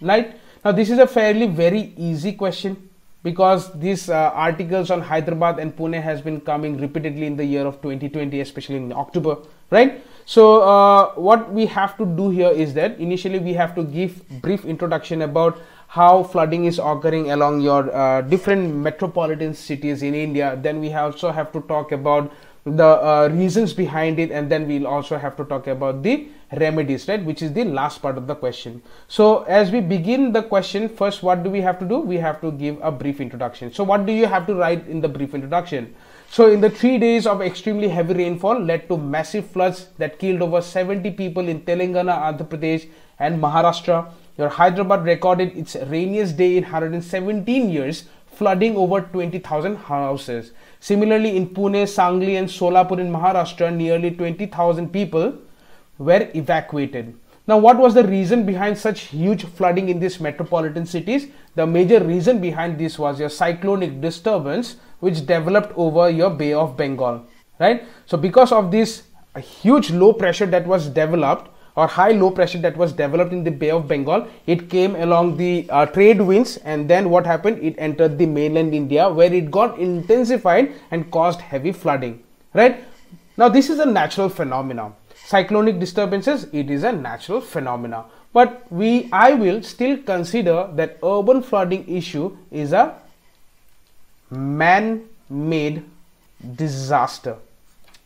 S1: right? Now, this is a fairly very easy question because these uh, articles on hyderabad and pune has been coming repeatedly in the year of 2020 especially in october right so uh, what we have to do here is that initially we have to give brief introduction about how flooding is occurring along your uh, different metropolitan cities in india then we also have to talk about the uh, reasons behind it and then we'll also have to talk about the remedies right which is the last part of the question so as we begin the question first what do we have to do we have to give a brief introduction so what do you have to write in the brief introduction so in the three days of extremely heavy rainfall led to massive floods that killed over 70 people in Telangana, Andhra Pradesh and Maharashtra. Your Hyderabad recorded its rainiest day in 117 years, flooding over 20,000 houses. Similarly, in Pune, Sangli and Solapur in Maharashtra, nearly 20,000 people were evacuated. Now, what was the reason behind such huge flooding in these metropolitan cities? The major reason behind this was your cyclonic disturbance, which developed over your Bay of Bengal, right? So, because of this huge low pressure that was developed or high low pressure that was developed in the Bay of Bengal, it came along the uh, trade winds, and then what happened? It entered the mainland India, where it got intensified and caused heavy flooding, right? Now, this is a natural phenomenon cyclonic disturbances, it is a natural phenomena. But we, I will still consider that urban flooding issue is a man-made disaster.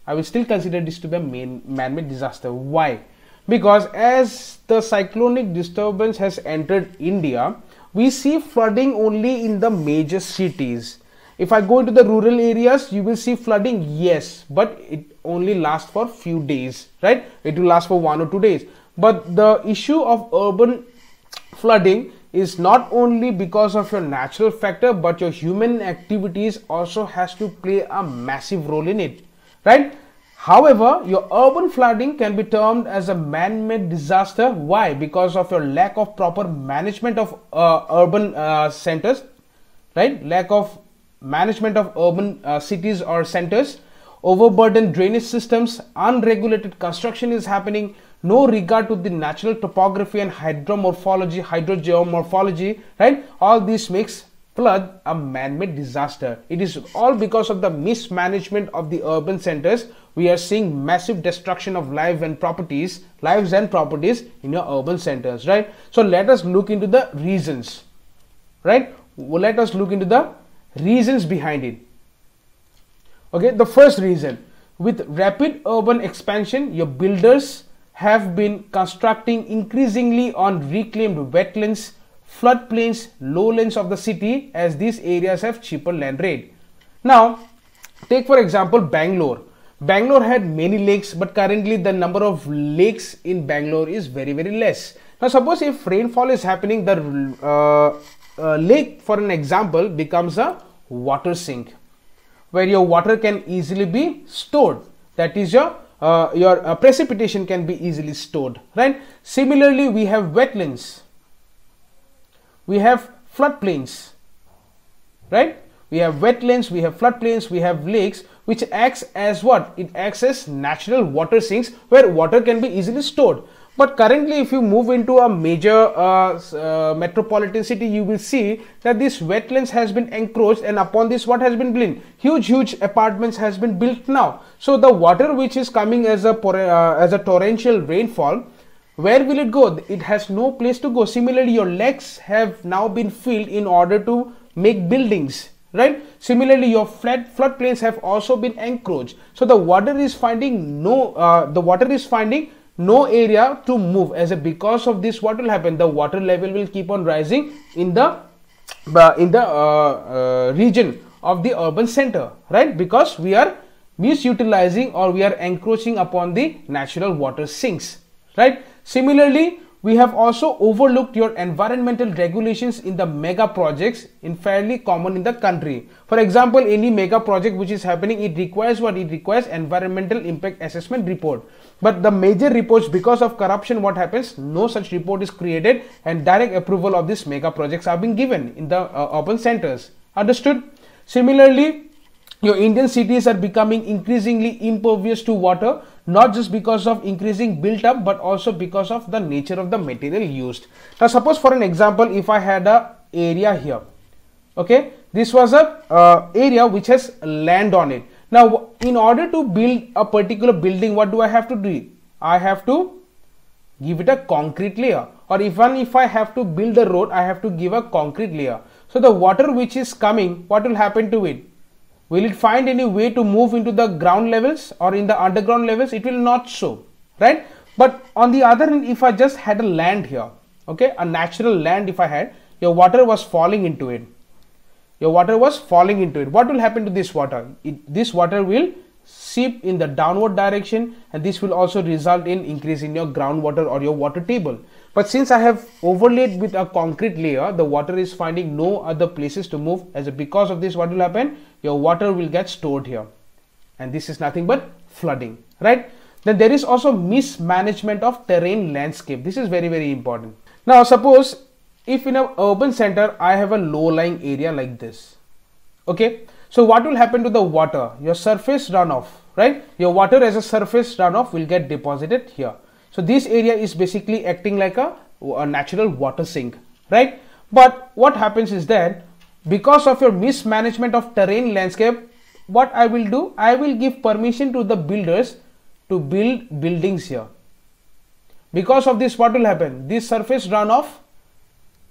S1: I will still consider this to be a man-made disaster. Why? Because as the cyclonic disturbance has entered India, we see flooding only in the major cities if i go into the rural areas you will see flooding yes but it only lasts for few days right it will last for one or two days but the issue of urban flooding is not only because of your natural factor but your human activities also has to play a massive role in it right However, your urban flooding can be termed as a man-made disaster. Why? Because of your lack of proper management of uh, urban uh, centers, right? Lack of management of urban uh, cities or centers, overburdened drainage systems, unregulated construction is happening, no regard to the natural topography and hydromorphology, hydrogeomorphology, right? All this makes flood a man-made disaster. It is all because of the mismanagement of the urban centers. We are seeing massive destruction of life and properties, lives and properties in your urban centers, right? So let us look into the reasons, right? Let us look into the Reasons behind it. Okay, the first reason with rapid urban expansion, your builders have been constructing increasingly on reclaimed wetlands, floodplains, lowlands of the city as these areas have cheaper land rate. Now, take for example Bangalore. Bangalore had many lakes, but currently the number of lakes in Bangalore is very, very less. Now, suppose if rainfall is happening, the uh, uh, lake for an example becomes a water sink where your water can easily be stored that is your uh, your uh, precipitation can be easily stored right similarly we have wetlands we have floodplains right we have wetlands we have floodplains we have lakes which acts as what it acts as natural water sinks where water can be easily stored but currently, if you move into a major uh, uh, metropolitan city, you will see that this wetlands has been encroached and upon this what has been built? Huge, huge apartments has been built now. So the water which is coming as a, uh, as a torrential rainfall, where will it go? It has no place to go. Similarly, your legs have now been filled in order to make buildings right similarly your flood floodplains have also been encroached so the water is finding no uh, the water is finding no area to move as a because of this what will happen the water level will keep on rising in the in the uh, uh, region of the urban center right because we are misutilizing or we are encroaching upon the natural water sinks right similarly we have also overlooked your environmental regulations in the mega projects in fairly common in the country. For example, any mega project which is happening, it requires what it requires environmental impact assessment report. But the major reports because of corruption, what happens? No such report is created and direct approval of these mega projects are being given in the uh, urban centers. Understood? Similarly, your Indian cities are becoming increasingly impervious to water not just because of increasing built up but also because of the nature of the material used now suppose for an example if i had a area here okay this was a uh, area which has land on it now in order to build a particular building what do i have to do i have to give it a concrete layer or even if i have to build a road i have to give a concrete layer so the water which is coming what will happen to it will it find any way to move into the ground levels or in the underground levels it will not show right but on the other hand if i just had a land here okay a natural land if i had your water was falling into it your water was falling into it what will happen to this water it, this water will seep in the downward direction and this will also result in increase in your groundwater or your water table but since i have overlaid with a concrete layer the water is finding no other places to move as because of this what will happen your water will get stored here and this is nothing but flooding right then there is also mismanagement of terrain landscape this is very very important now suppose if in an urban center i have a low lying area like this okay so what will happen to the water? Your surface runoff, right? Your water as a surface runoff will get deposited here. So this area is basically acting like a, a natural water sink, right? But what happens is that because of your mismanagement of terrain landscape, what I will do? I will give permission to the builders to build buildings here. Because of this, what will happen? This surface runoff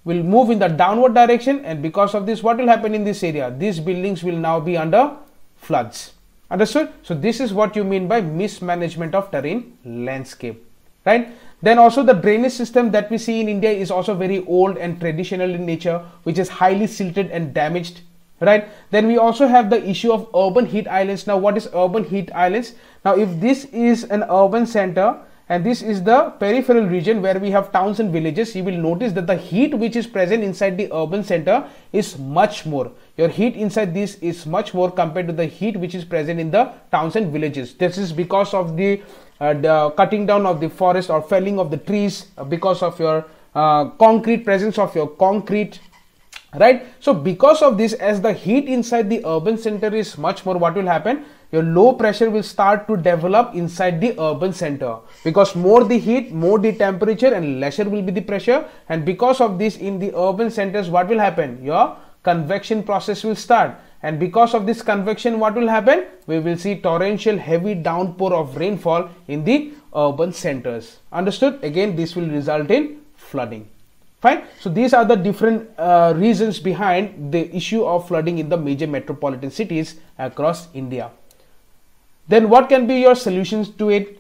S1: will move in the downward direction and because of this what will happen in this area these buildings will now be under floods understood so this is what you mean by mismanagement of terrain landscape right then also the drainage system that we see in india is also very old and traditional in nature which is highly silted and damaged right then we also have the issue of urban heat islands now what is urban heat islands now if this is an urban center and this is the peripheral region where we have towns and villages you will notice that the heat which is present inside the urban center is much more your heat inside this is much more compared to the heat which is present in the towns and villages this is because of the, uh, the cutting down of the forest or felling of the trees uh, because of your uh, concrete presence of your concrete right so because of this as the heat inside the urban center is much more what will happen your low pressure will start to develop inside the urban center because more the heat more the temperature and lesser will be the pressure and because of this in the urban centers what will happen your convection process will start and because of this convection what will happen we will see torrential heavy downpour of rainfall in the urban centers understood again this will result in flooding fine so these are the different uh, reasons behind the issue of flooding in the major metropolitan cities across india then what can be your solutions to it?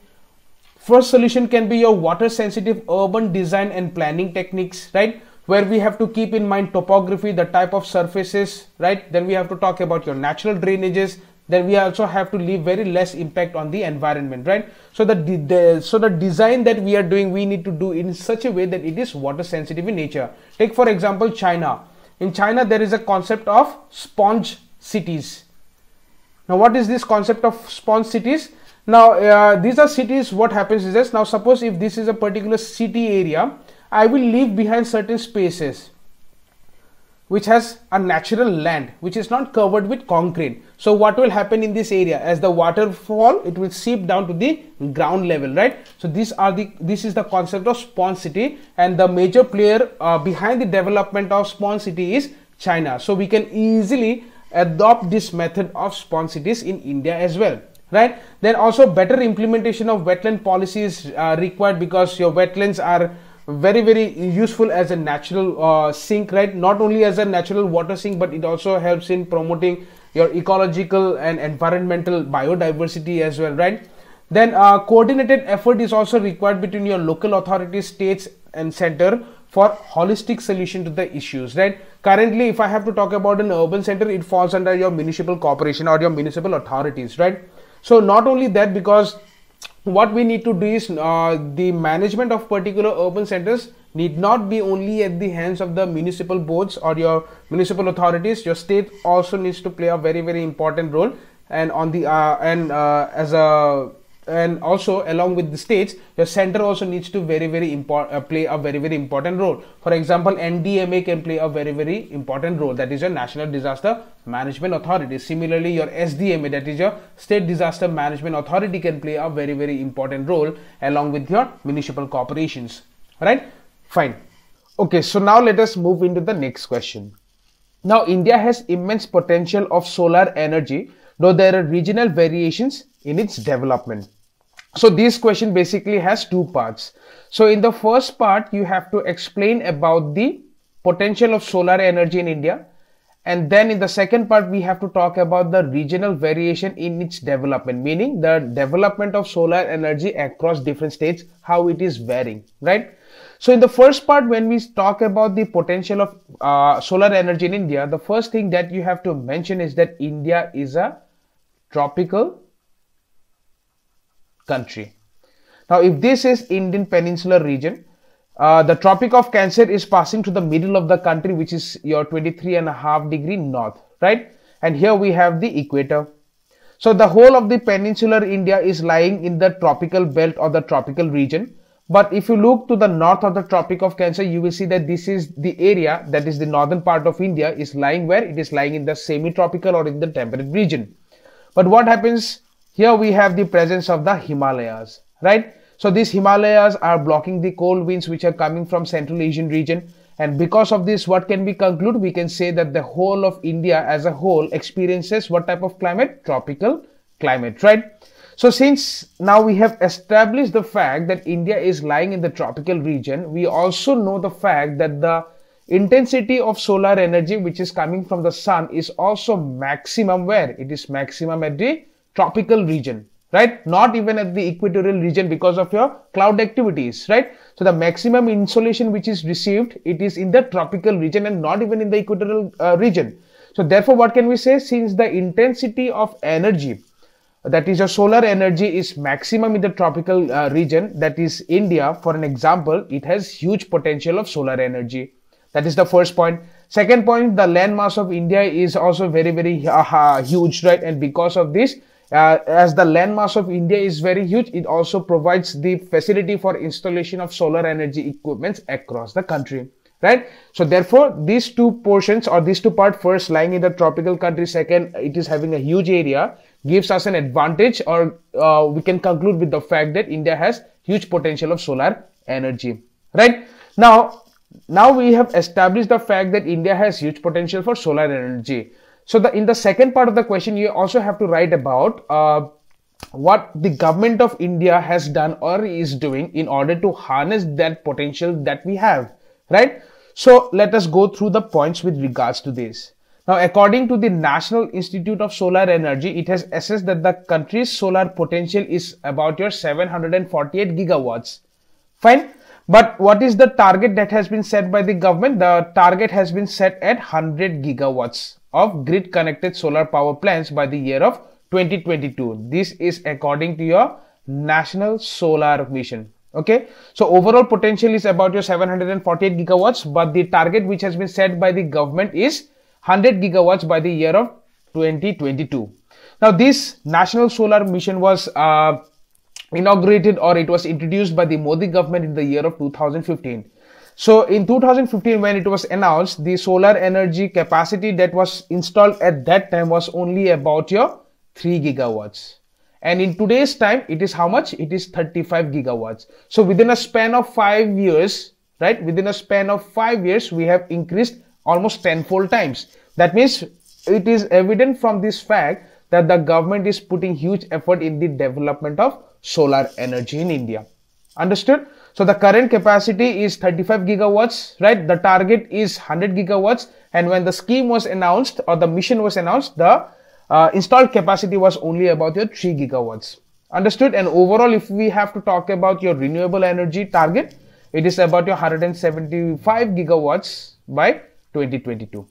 S1: First solution can be your water sensitive urban design and planning techniques, right? Where we have to keep in mind topography, the type of surfaces, right? Then we have to talk about your natural drainages. Then we also have to leave very less impact on the environment, right? So the, the so the design that we are doing, we need to do in such a way that it is water sensitive in nature. Take for example China. In China, there is a concept of sponge cities, now what is this concept of sponge cities? Now uh, these are cities what happens is this now suppose if this is a particular city area I will leave behind certain spaces which has a natural land which is not covered with concrete. So what will happen in this area as the waterfall it will seep down to the ground level right. So these are the this is the concept of sponge city and the major player uh, behind the development of sponge city is China. So we can easily adopt this method of sponsitis in India as well right then also better implementation of wetland policies uh, required because your wetlands are very very useful as a natural uh, sink right not only as a natural water sink but it also helps in promoting your ecological and environmental biodiversity as well right then uh, coordinated effort is also required between your local authorities states and center for holistic solution to the issues right currently if i have to talk about an urban center it falls under your municipal corporation or your municipal authorities right so not only that because what we need to do is uh, the management of particular urban centers need not be only at the hands of the municipal boards or your municipal authorities your state also needs to play a very very important role and on the uh, and uh, as a and also along with the states your center also needs to very very important uh, play a very very important role for example ndma can play a very very important role that is your national disaster management authority similarly your sdma that is your state disaster management authority can play a very very important role along with your municipal corporations right fine okay so now let us move into the next question now india has immense potential of solar energy though there are regional variations in its development so this question basically has two parts. So in the first part, you have to explain about the potential of solar energy in India. And then in the second part, we have to talk about the regional variation in its development, meaning the development of solar energy across different states, how it is varying, right? So in the first part, when we talk about the potential of uh, solar energy in India, the first thing that you have to mention is that India is a tropical country. Now, if this is Indian Peninsular region, uh, the Tropic of Cancer is passing to the middle of the country, which is your 23 and a half degree north, right? And here we have the equator. So the whole of the peninsular India is lying in the tropical belt or the tropical region. But if you look to the north of the Tropic of Cancer, you will see that this is the area that is the northern part of India is lying where it is lying in the semi-tropical or in the temperate region. But what happens here we have the presence of the Himalayas, right? So these Himalayas are blocking the cold winds which are coming from Central Asian region. And because of this, what can we conclude? We can say that the whole of India as a whole experiences what type of climate? Tropical climate, right? So since now we have established the fact that India is lying in the tropical region, we also know the fact that the intensity of solar energy which is coming from the sun is also maximum where? It is maximum at the tropical region right not even at the equatorial region because of your cloud activities right so the maximum insulation which is received it is in the tropical region and not even in the equatorial uh, region so therefore what can we say since the intensity of energy that is your solar energy is maximum in the tropical uh, region that is india for an example it has huge potential of solar energy that is the first point second point the landmass of india is also very very uh, huge right and because of this uh, as the landmass of India is very huge, it also provides the facility for installation of solar energy equipments across the country. Right. So therefore, these two portions or these two part first lying in the tropical country, second, it is having a huge area gives us an advantage or uh, we can conclude with the fact that India has huge potential of solar energy. Right. Now, now we have established the fact that India has huge potential for solar energy. So the, in the second part of the question, you also have to write about uh, what the government of India has done or is doing in order to harness that potential that we have, right? So let us go through the points with regards to this. Now, according to the National Institute of Solar Energy, it has assessed that the country's solar potential is about your 748 gigawatts. Fine. But what is the target that has been set by the government? The target has been set at 100 gigawatts of grid connected solar power plants by the year of 2022. This is according to your national solar mission. Okay, so overall potential is about your 748 gigawatts, but the target which has been set by the government is 100 gigawatts by the year of 2022. Now, this national solar mission was uh, inaugurated or it was introduced by the Modi government in the year of 2015. So in 2015, when it was announced, the solar energy capacity that was installed at that time was only about your 3 gigawatts. And in today's time, it is how much? It is 35 gigawatts. So within a span of five years, right? Within a span of five years, we have increased almost tenfold times. That means it is evident from this fact that the government is putting huge effort in the development of solar energy in India. Understood? So the current capacity is 35 gigawatts, right? The target is 100 gigawatts. And when the scheme was announced or the mission was announced, the uh, installed capacity was only about your 3 gigawatts. Understood? And overall, if we have to talk about your renewable energy target, it is about your 175 gigawatts by 2022.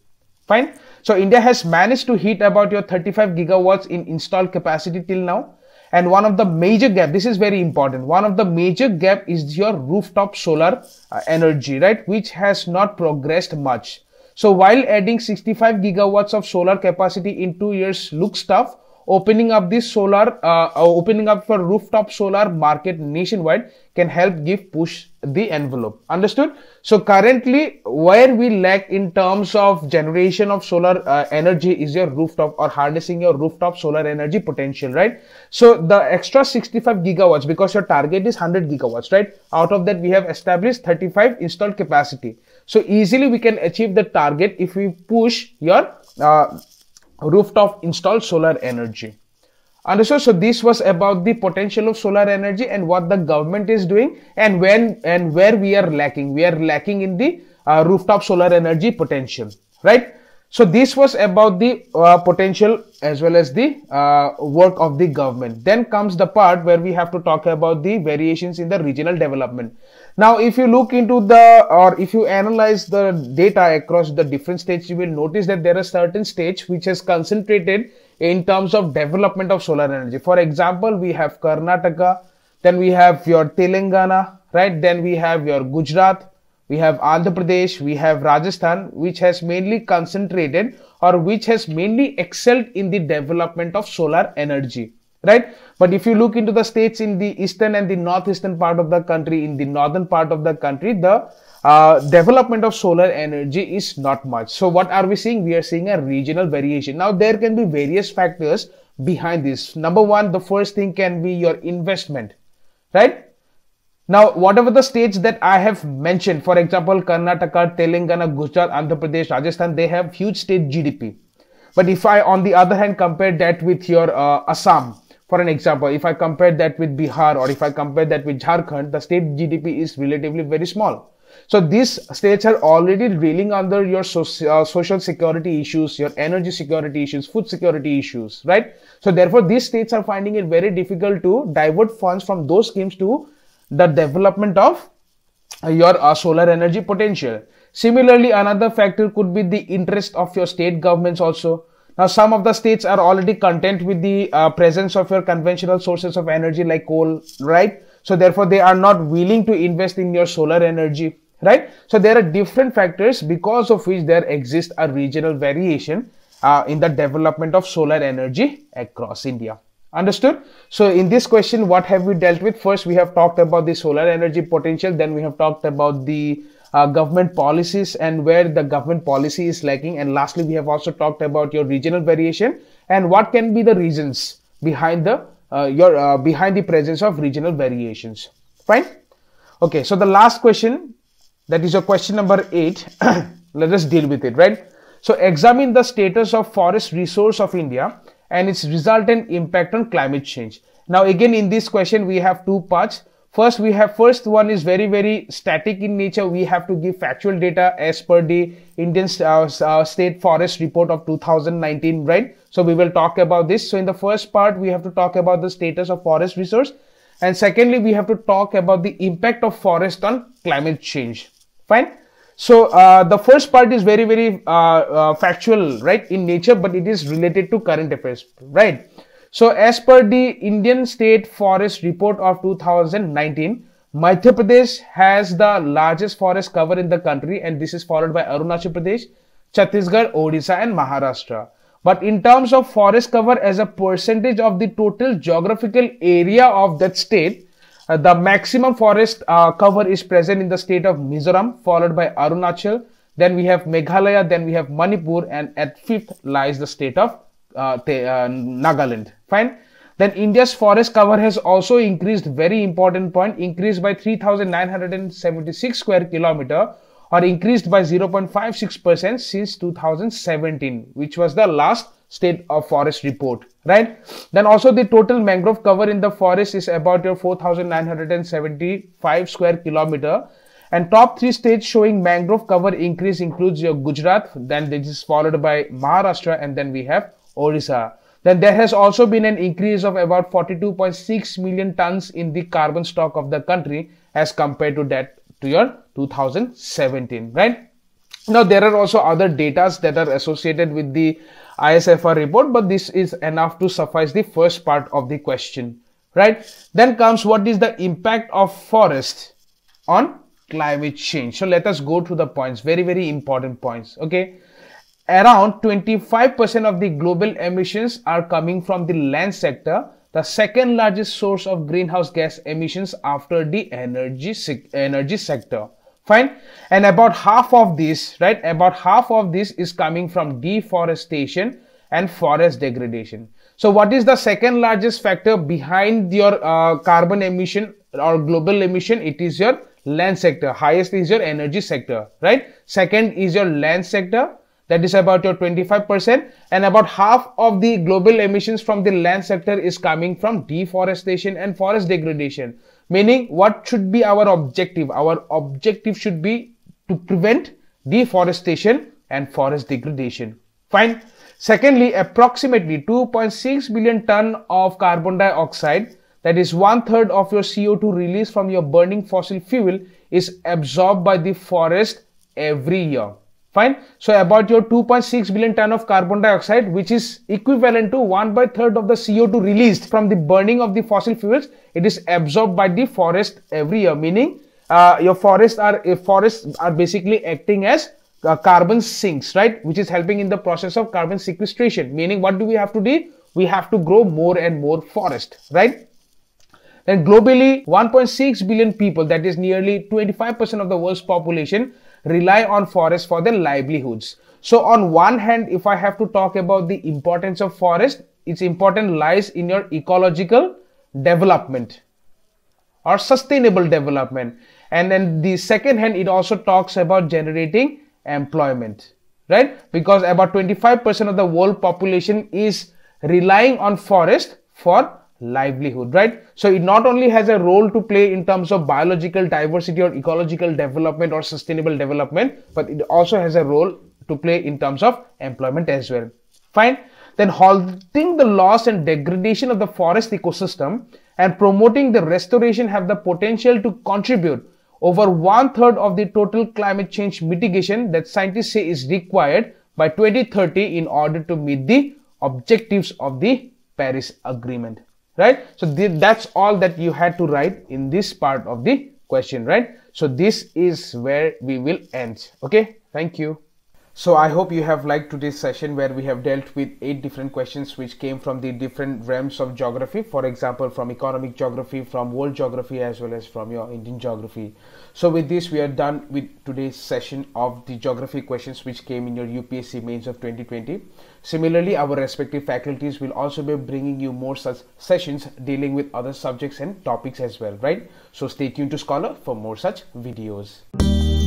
S1: Fine. So India has managed to hit about your 35 gigawatts in installed capacity till now and one of the major gap this is very important one of the major gap is your rooftop solar uh, energy right which has not progressed much so while adding 65 gigawatts of solar capacity in two years looks tough opening up this solar uh, uh, opening up for rooftop solar market nationwide can help give push the envelope understood so currently where we lack in terms of generation of solar uh, energy is your rooftop or harnessing your rooftop solar energy potential right so the extra 65 gigawatts because your target is 100 gigawatts right out of that we have established 35 installed capacity so easily we can achieve the target if we push your uh, rooftop installed solar energy. Understood? So this was about the potential of solar energy and what the government is doing and when and where we are lacking. We are lacking in the uh, rooftop solar energy potential, right? So this was about the uh, potential as well as the uh, work of the government. Then comes the part where we have to talk about the variations in the regional development. Now, if you look into the or if you analyze the data across the different states, you will notice that there are certain states which has concentrated in terms of development of solar energy. For example, we have Karnataka, then we have your Telangana, right? Then we have your Gujarat, we have Andhra Pradesh, we have Rajasthan, which has mainly concentrated or which has mainly excelled in the development of solar energy right? But if you look into the states in the eastern and the northeastern part of the country, in the northern part of the country, the uh, development of solar energy is not much. So what are we seeing? We are seeing a regional variation. Now there can be various factors behind this. Number one, the first thing can be your investment, right? Now, whatever the states that I have mentioned, for example, Karnataka, Telangana, Gujarat, Andhra Pradesh, Rajasthan, they have huge state GDP. But if I, on the other hand, compare that with your uh, Assam, for an example, if I compare that with Bihar or if I compare that with Jharkhand, the state GDP is relatively very small. So these states are already reeling under your uh, social security issues, your energy security issues, food security issues, right? So therefore, these states are finding it very difficult to divert funds from those schemes to the development of your uh, solar energy potential. Similarly, another factor could be the interest of your state governments also. Now, some of the states are already content with the uh, presence of your conventional sources of energy like coal, right? So therefore, they are not willing to invest in your solar energy, right? So there are different factors because of which there exists a regional variation uh, in the development of solar energy across India. Understood? So in this question, what have we dealt with? First, we have talked about the solar energy potential. Then we have talked about the uh, government policies and where the government policy is lacking. And lastly, we have also talked about your regional variation and what can be the reasons behind the uh, your uh, behind the presence of regional variations. Fine. Okay. So the last question that is your question number eight. (coughs) Let us deal with it. Right. So examine the status of forest resource of India and its resultant impact on climate change. Now again in this question we have two parts First, we have first one is very, very static in nature. We have to give factual data as per the Indian uh, uh, State Forest Report of 2019, right? So we will talk about this. So in the first part, we have to talk about the status of forest resource. And secondly, we have to talk about the impact of forest on climate change. Fine. So uh, the first part is very, very uh, uh, factual, right? In nature, but it is related to current affairs, right? So as per the Indian State Forest Report of 2019, Madhya Pradesh has the largest forest cover in the country and this is followed by Arunachal Pradesh, Chhattisgarh, Odisha and Maharashtra. But in terms of forest cover as a percentage of the total geographical area of that state, uh, the maximum forest uh, cover is present in the state of Mizoram, followed by Arunachal. Then we have Meghalaya, then we have Manipur, and at fifth lies the state of uh, uh, Nagaland. Fine. Then India's forest cover has also increased. Very important point. Increased by 3,976 square kilometer or increased by 0.56% since 2017, which was the last state of forest report, right? Then also the total mangrove cover in the forest is about your 4,975 square kilometer. And top three states showing mangrove cover increase includes your Gujarat, then this is followed by Maharashtra, and then we have Odisha. Then there has also been an increase of about 42.6 million tons in the carbon stock of the country as compared to that to your 2017, right? Now there are also other datas that are associated with the ISFR report, but this is enough to suffice the first part of the question, right? Then comes what is the impact of forest on climate change. So let us go to the points, very, very important points, okay? around 25% of the global emissions are coming from the land sector, the second largest source of greenhouse gas emissions after the energy, se energy sector. Fine. And about half of this, right, about half of this is coming from deforestation and forest degradation. So what is the second largest factor behind your uh, carbon emission or global emission? It is your land sector. Highest is your energy sector, right? Second is your land sector that is about your 25% and about half of the global emissions from the land sector is coming from deforestation and forest degradation meaning what should be our objective our objective should be to prevent deforestation and forest degradation fine secondly approximately 2.6 billion ton of carbon dioxide that is one third of your co2 release from your burning fossil fuel is absorbed by the forest every year fine so about your 2.6 billion ton of carbon dioxide which is equivalent to 1 by third of the co2 released from the burning of the fossil fuels it is absorbed by the forest every year meaning uh, your forests are uh, forests are basically acting as uh, carbon sinks right which is helping in the process of carbon sequestration meaning what do we have to do we have to grow more and more forest right then globally 1.6 billion people that is nearly 25% of the world's population rely on forest for their livelihoods. So on one hand, if I have to talk about the importance of forest, its importance lies in your ecological development or sustainable development. And then the second hand, it also talks about generating employment, right? Because about 25% of the world population is relying on forest for livelihood right so it not only has a role to play in terms of biological diversity or ecological development or sustainable development but it also has a role to play in terms of employment as well fine then halting the loss and degradation of the forest ecosystem and promoting the restoration have the potential to contribute over one third of the total climate change mitigation that scientists say is required by 2030 in order to meet the objectives of the Paris Agreement right so th that's all that you had to write in this part of the question right so this is where we will end okay thank you so I hope you have liked today's session where we have dealt with eight different questions which came from the different realms of geography. For example, from economic geography, from world geography, as well as from your Indian geography. So with this, we are done with today's session of the geography questions which came in your UPSC mains of 2020. Similarly, our respective faculties will also be bringing you more such sessions dealing with other subjects and topics as well, right? So stay tuned to Scholar for more such videos.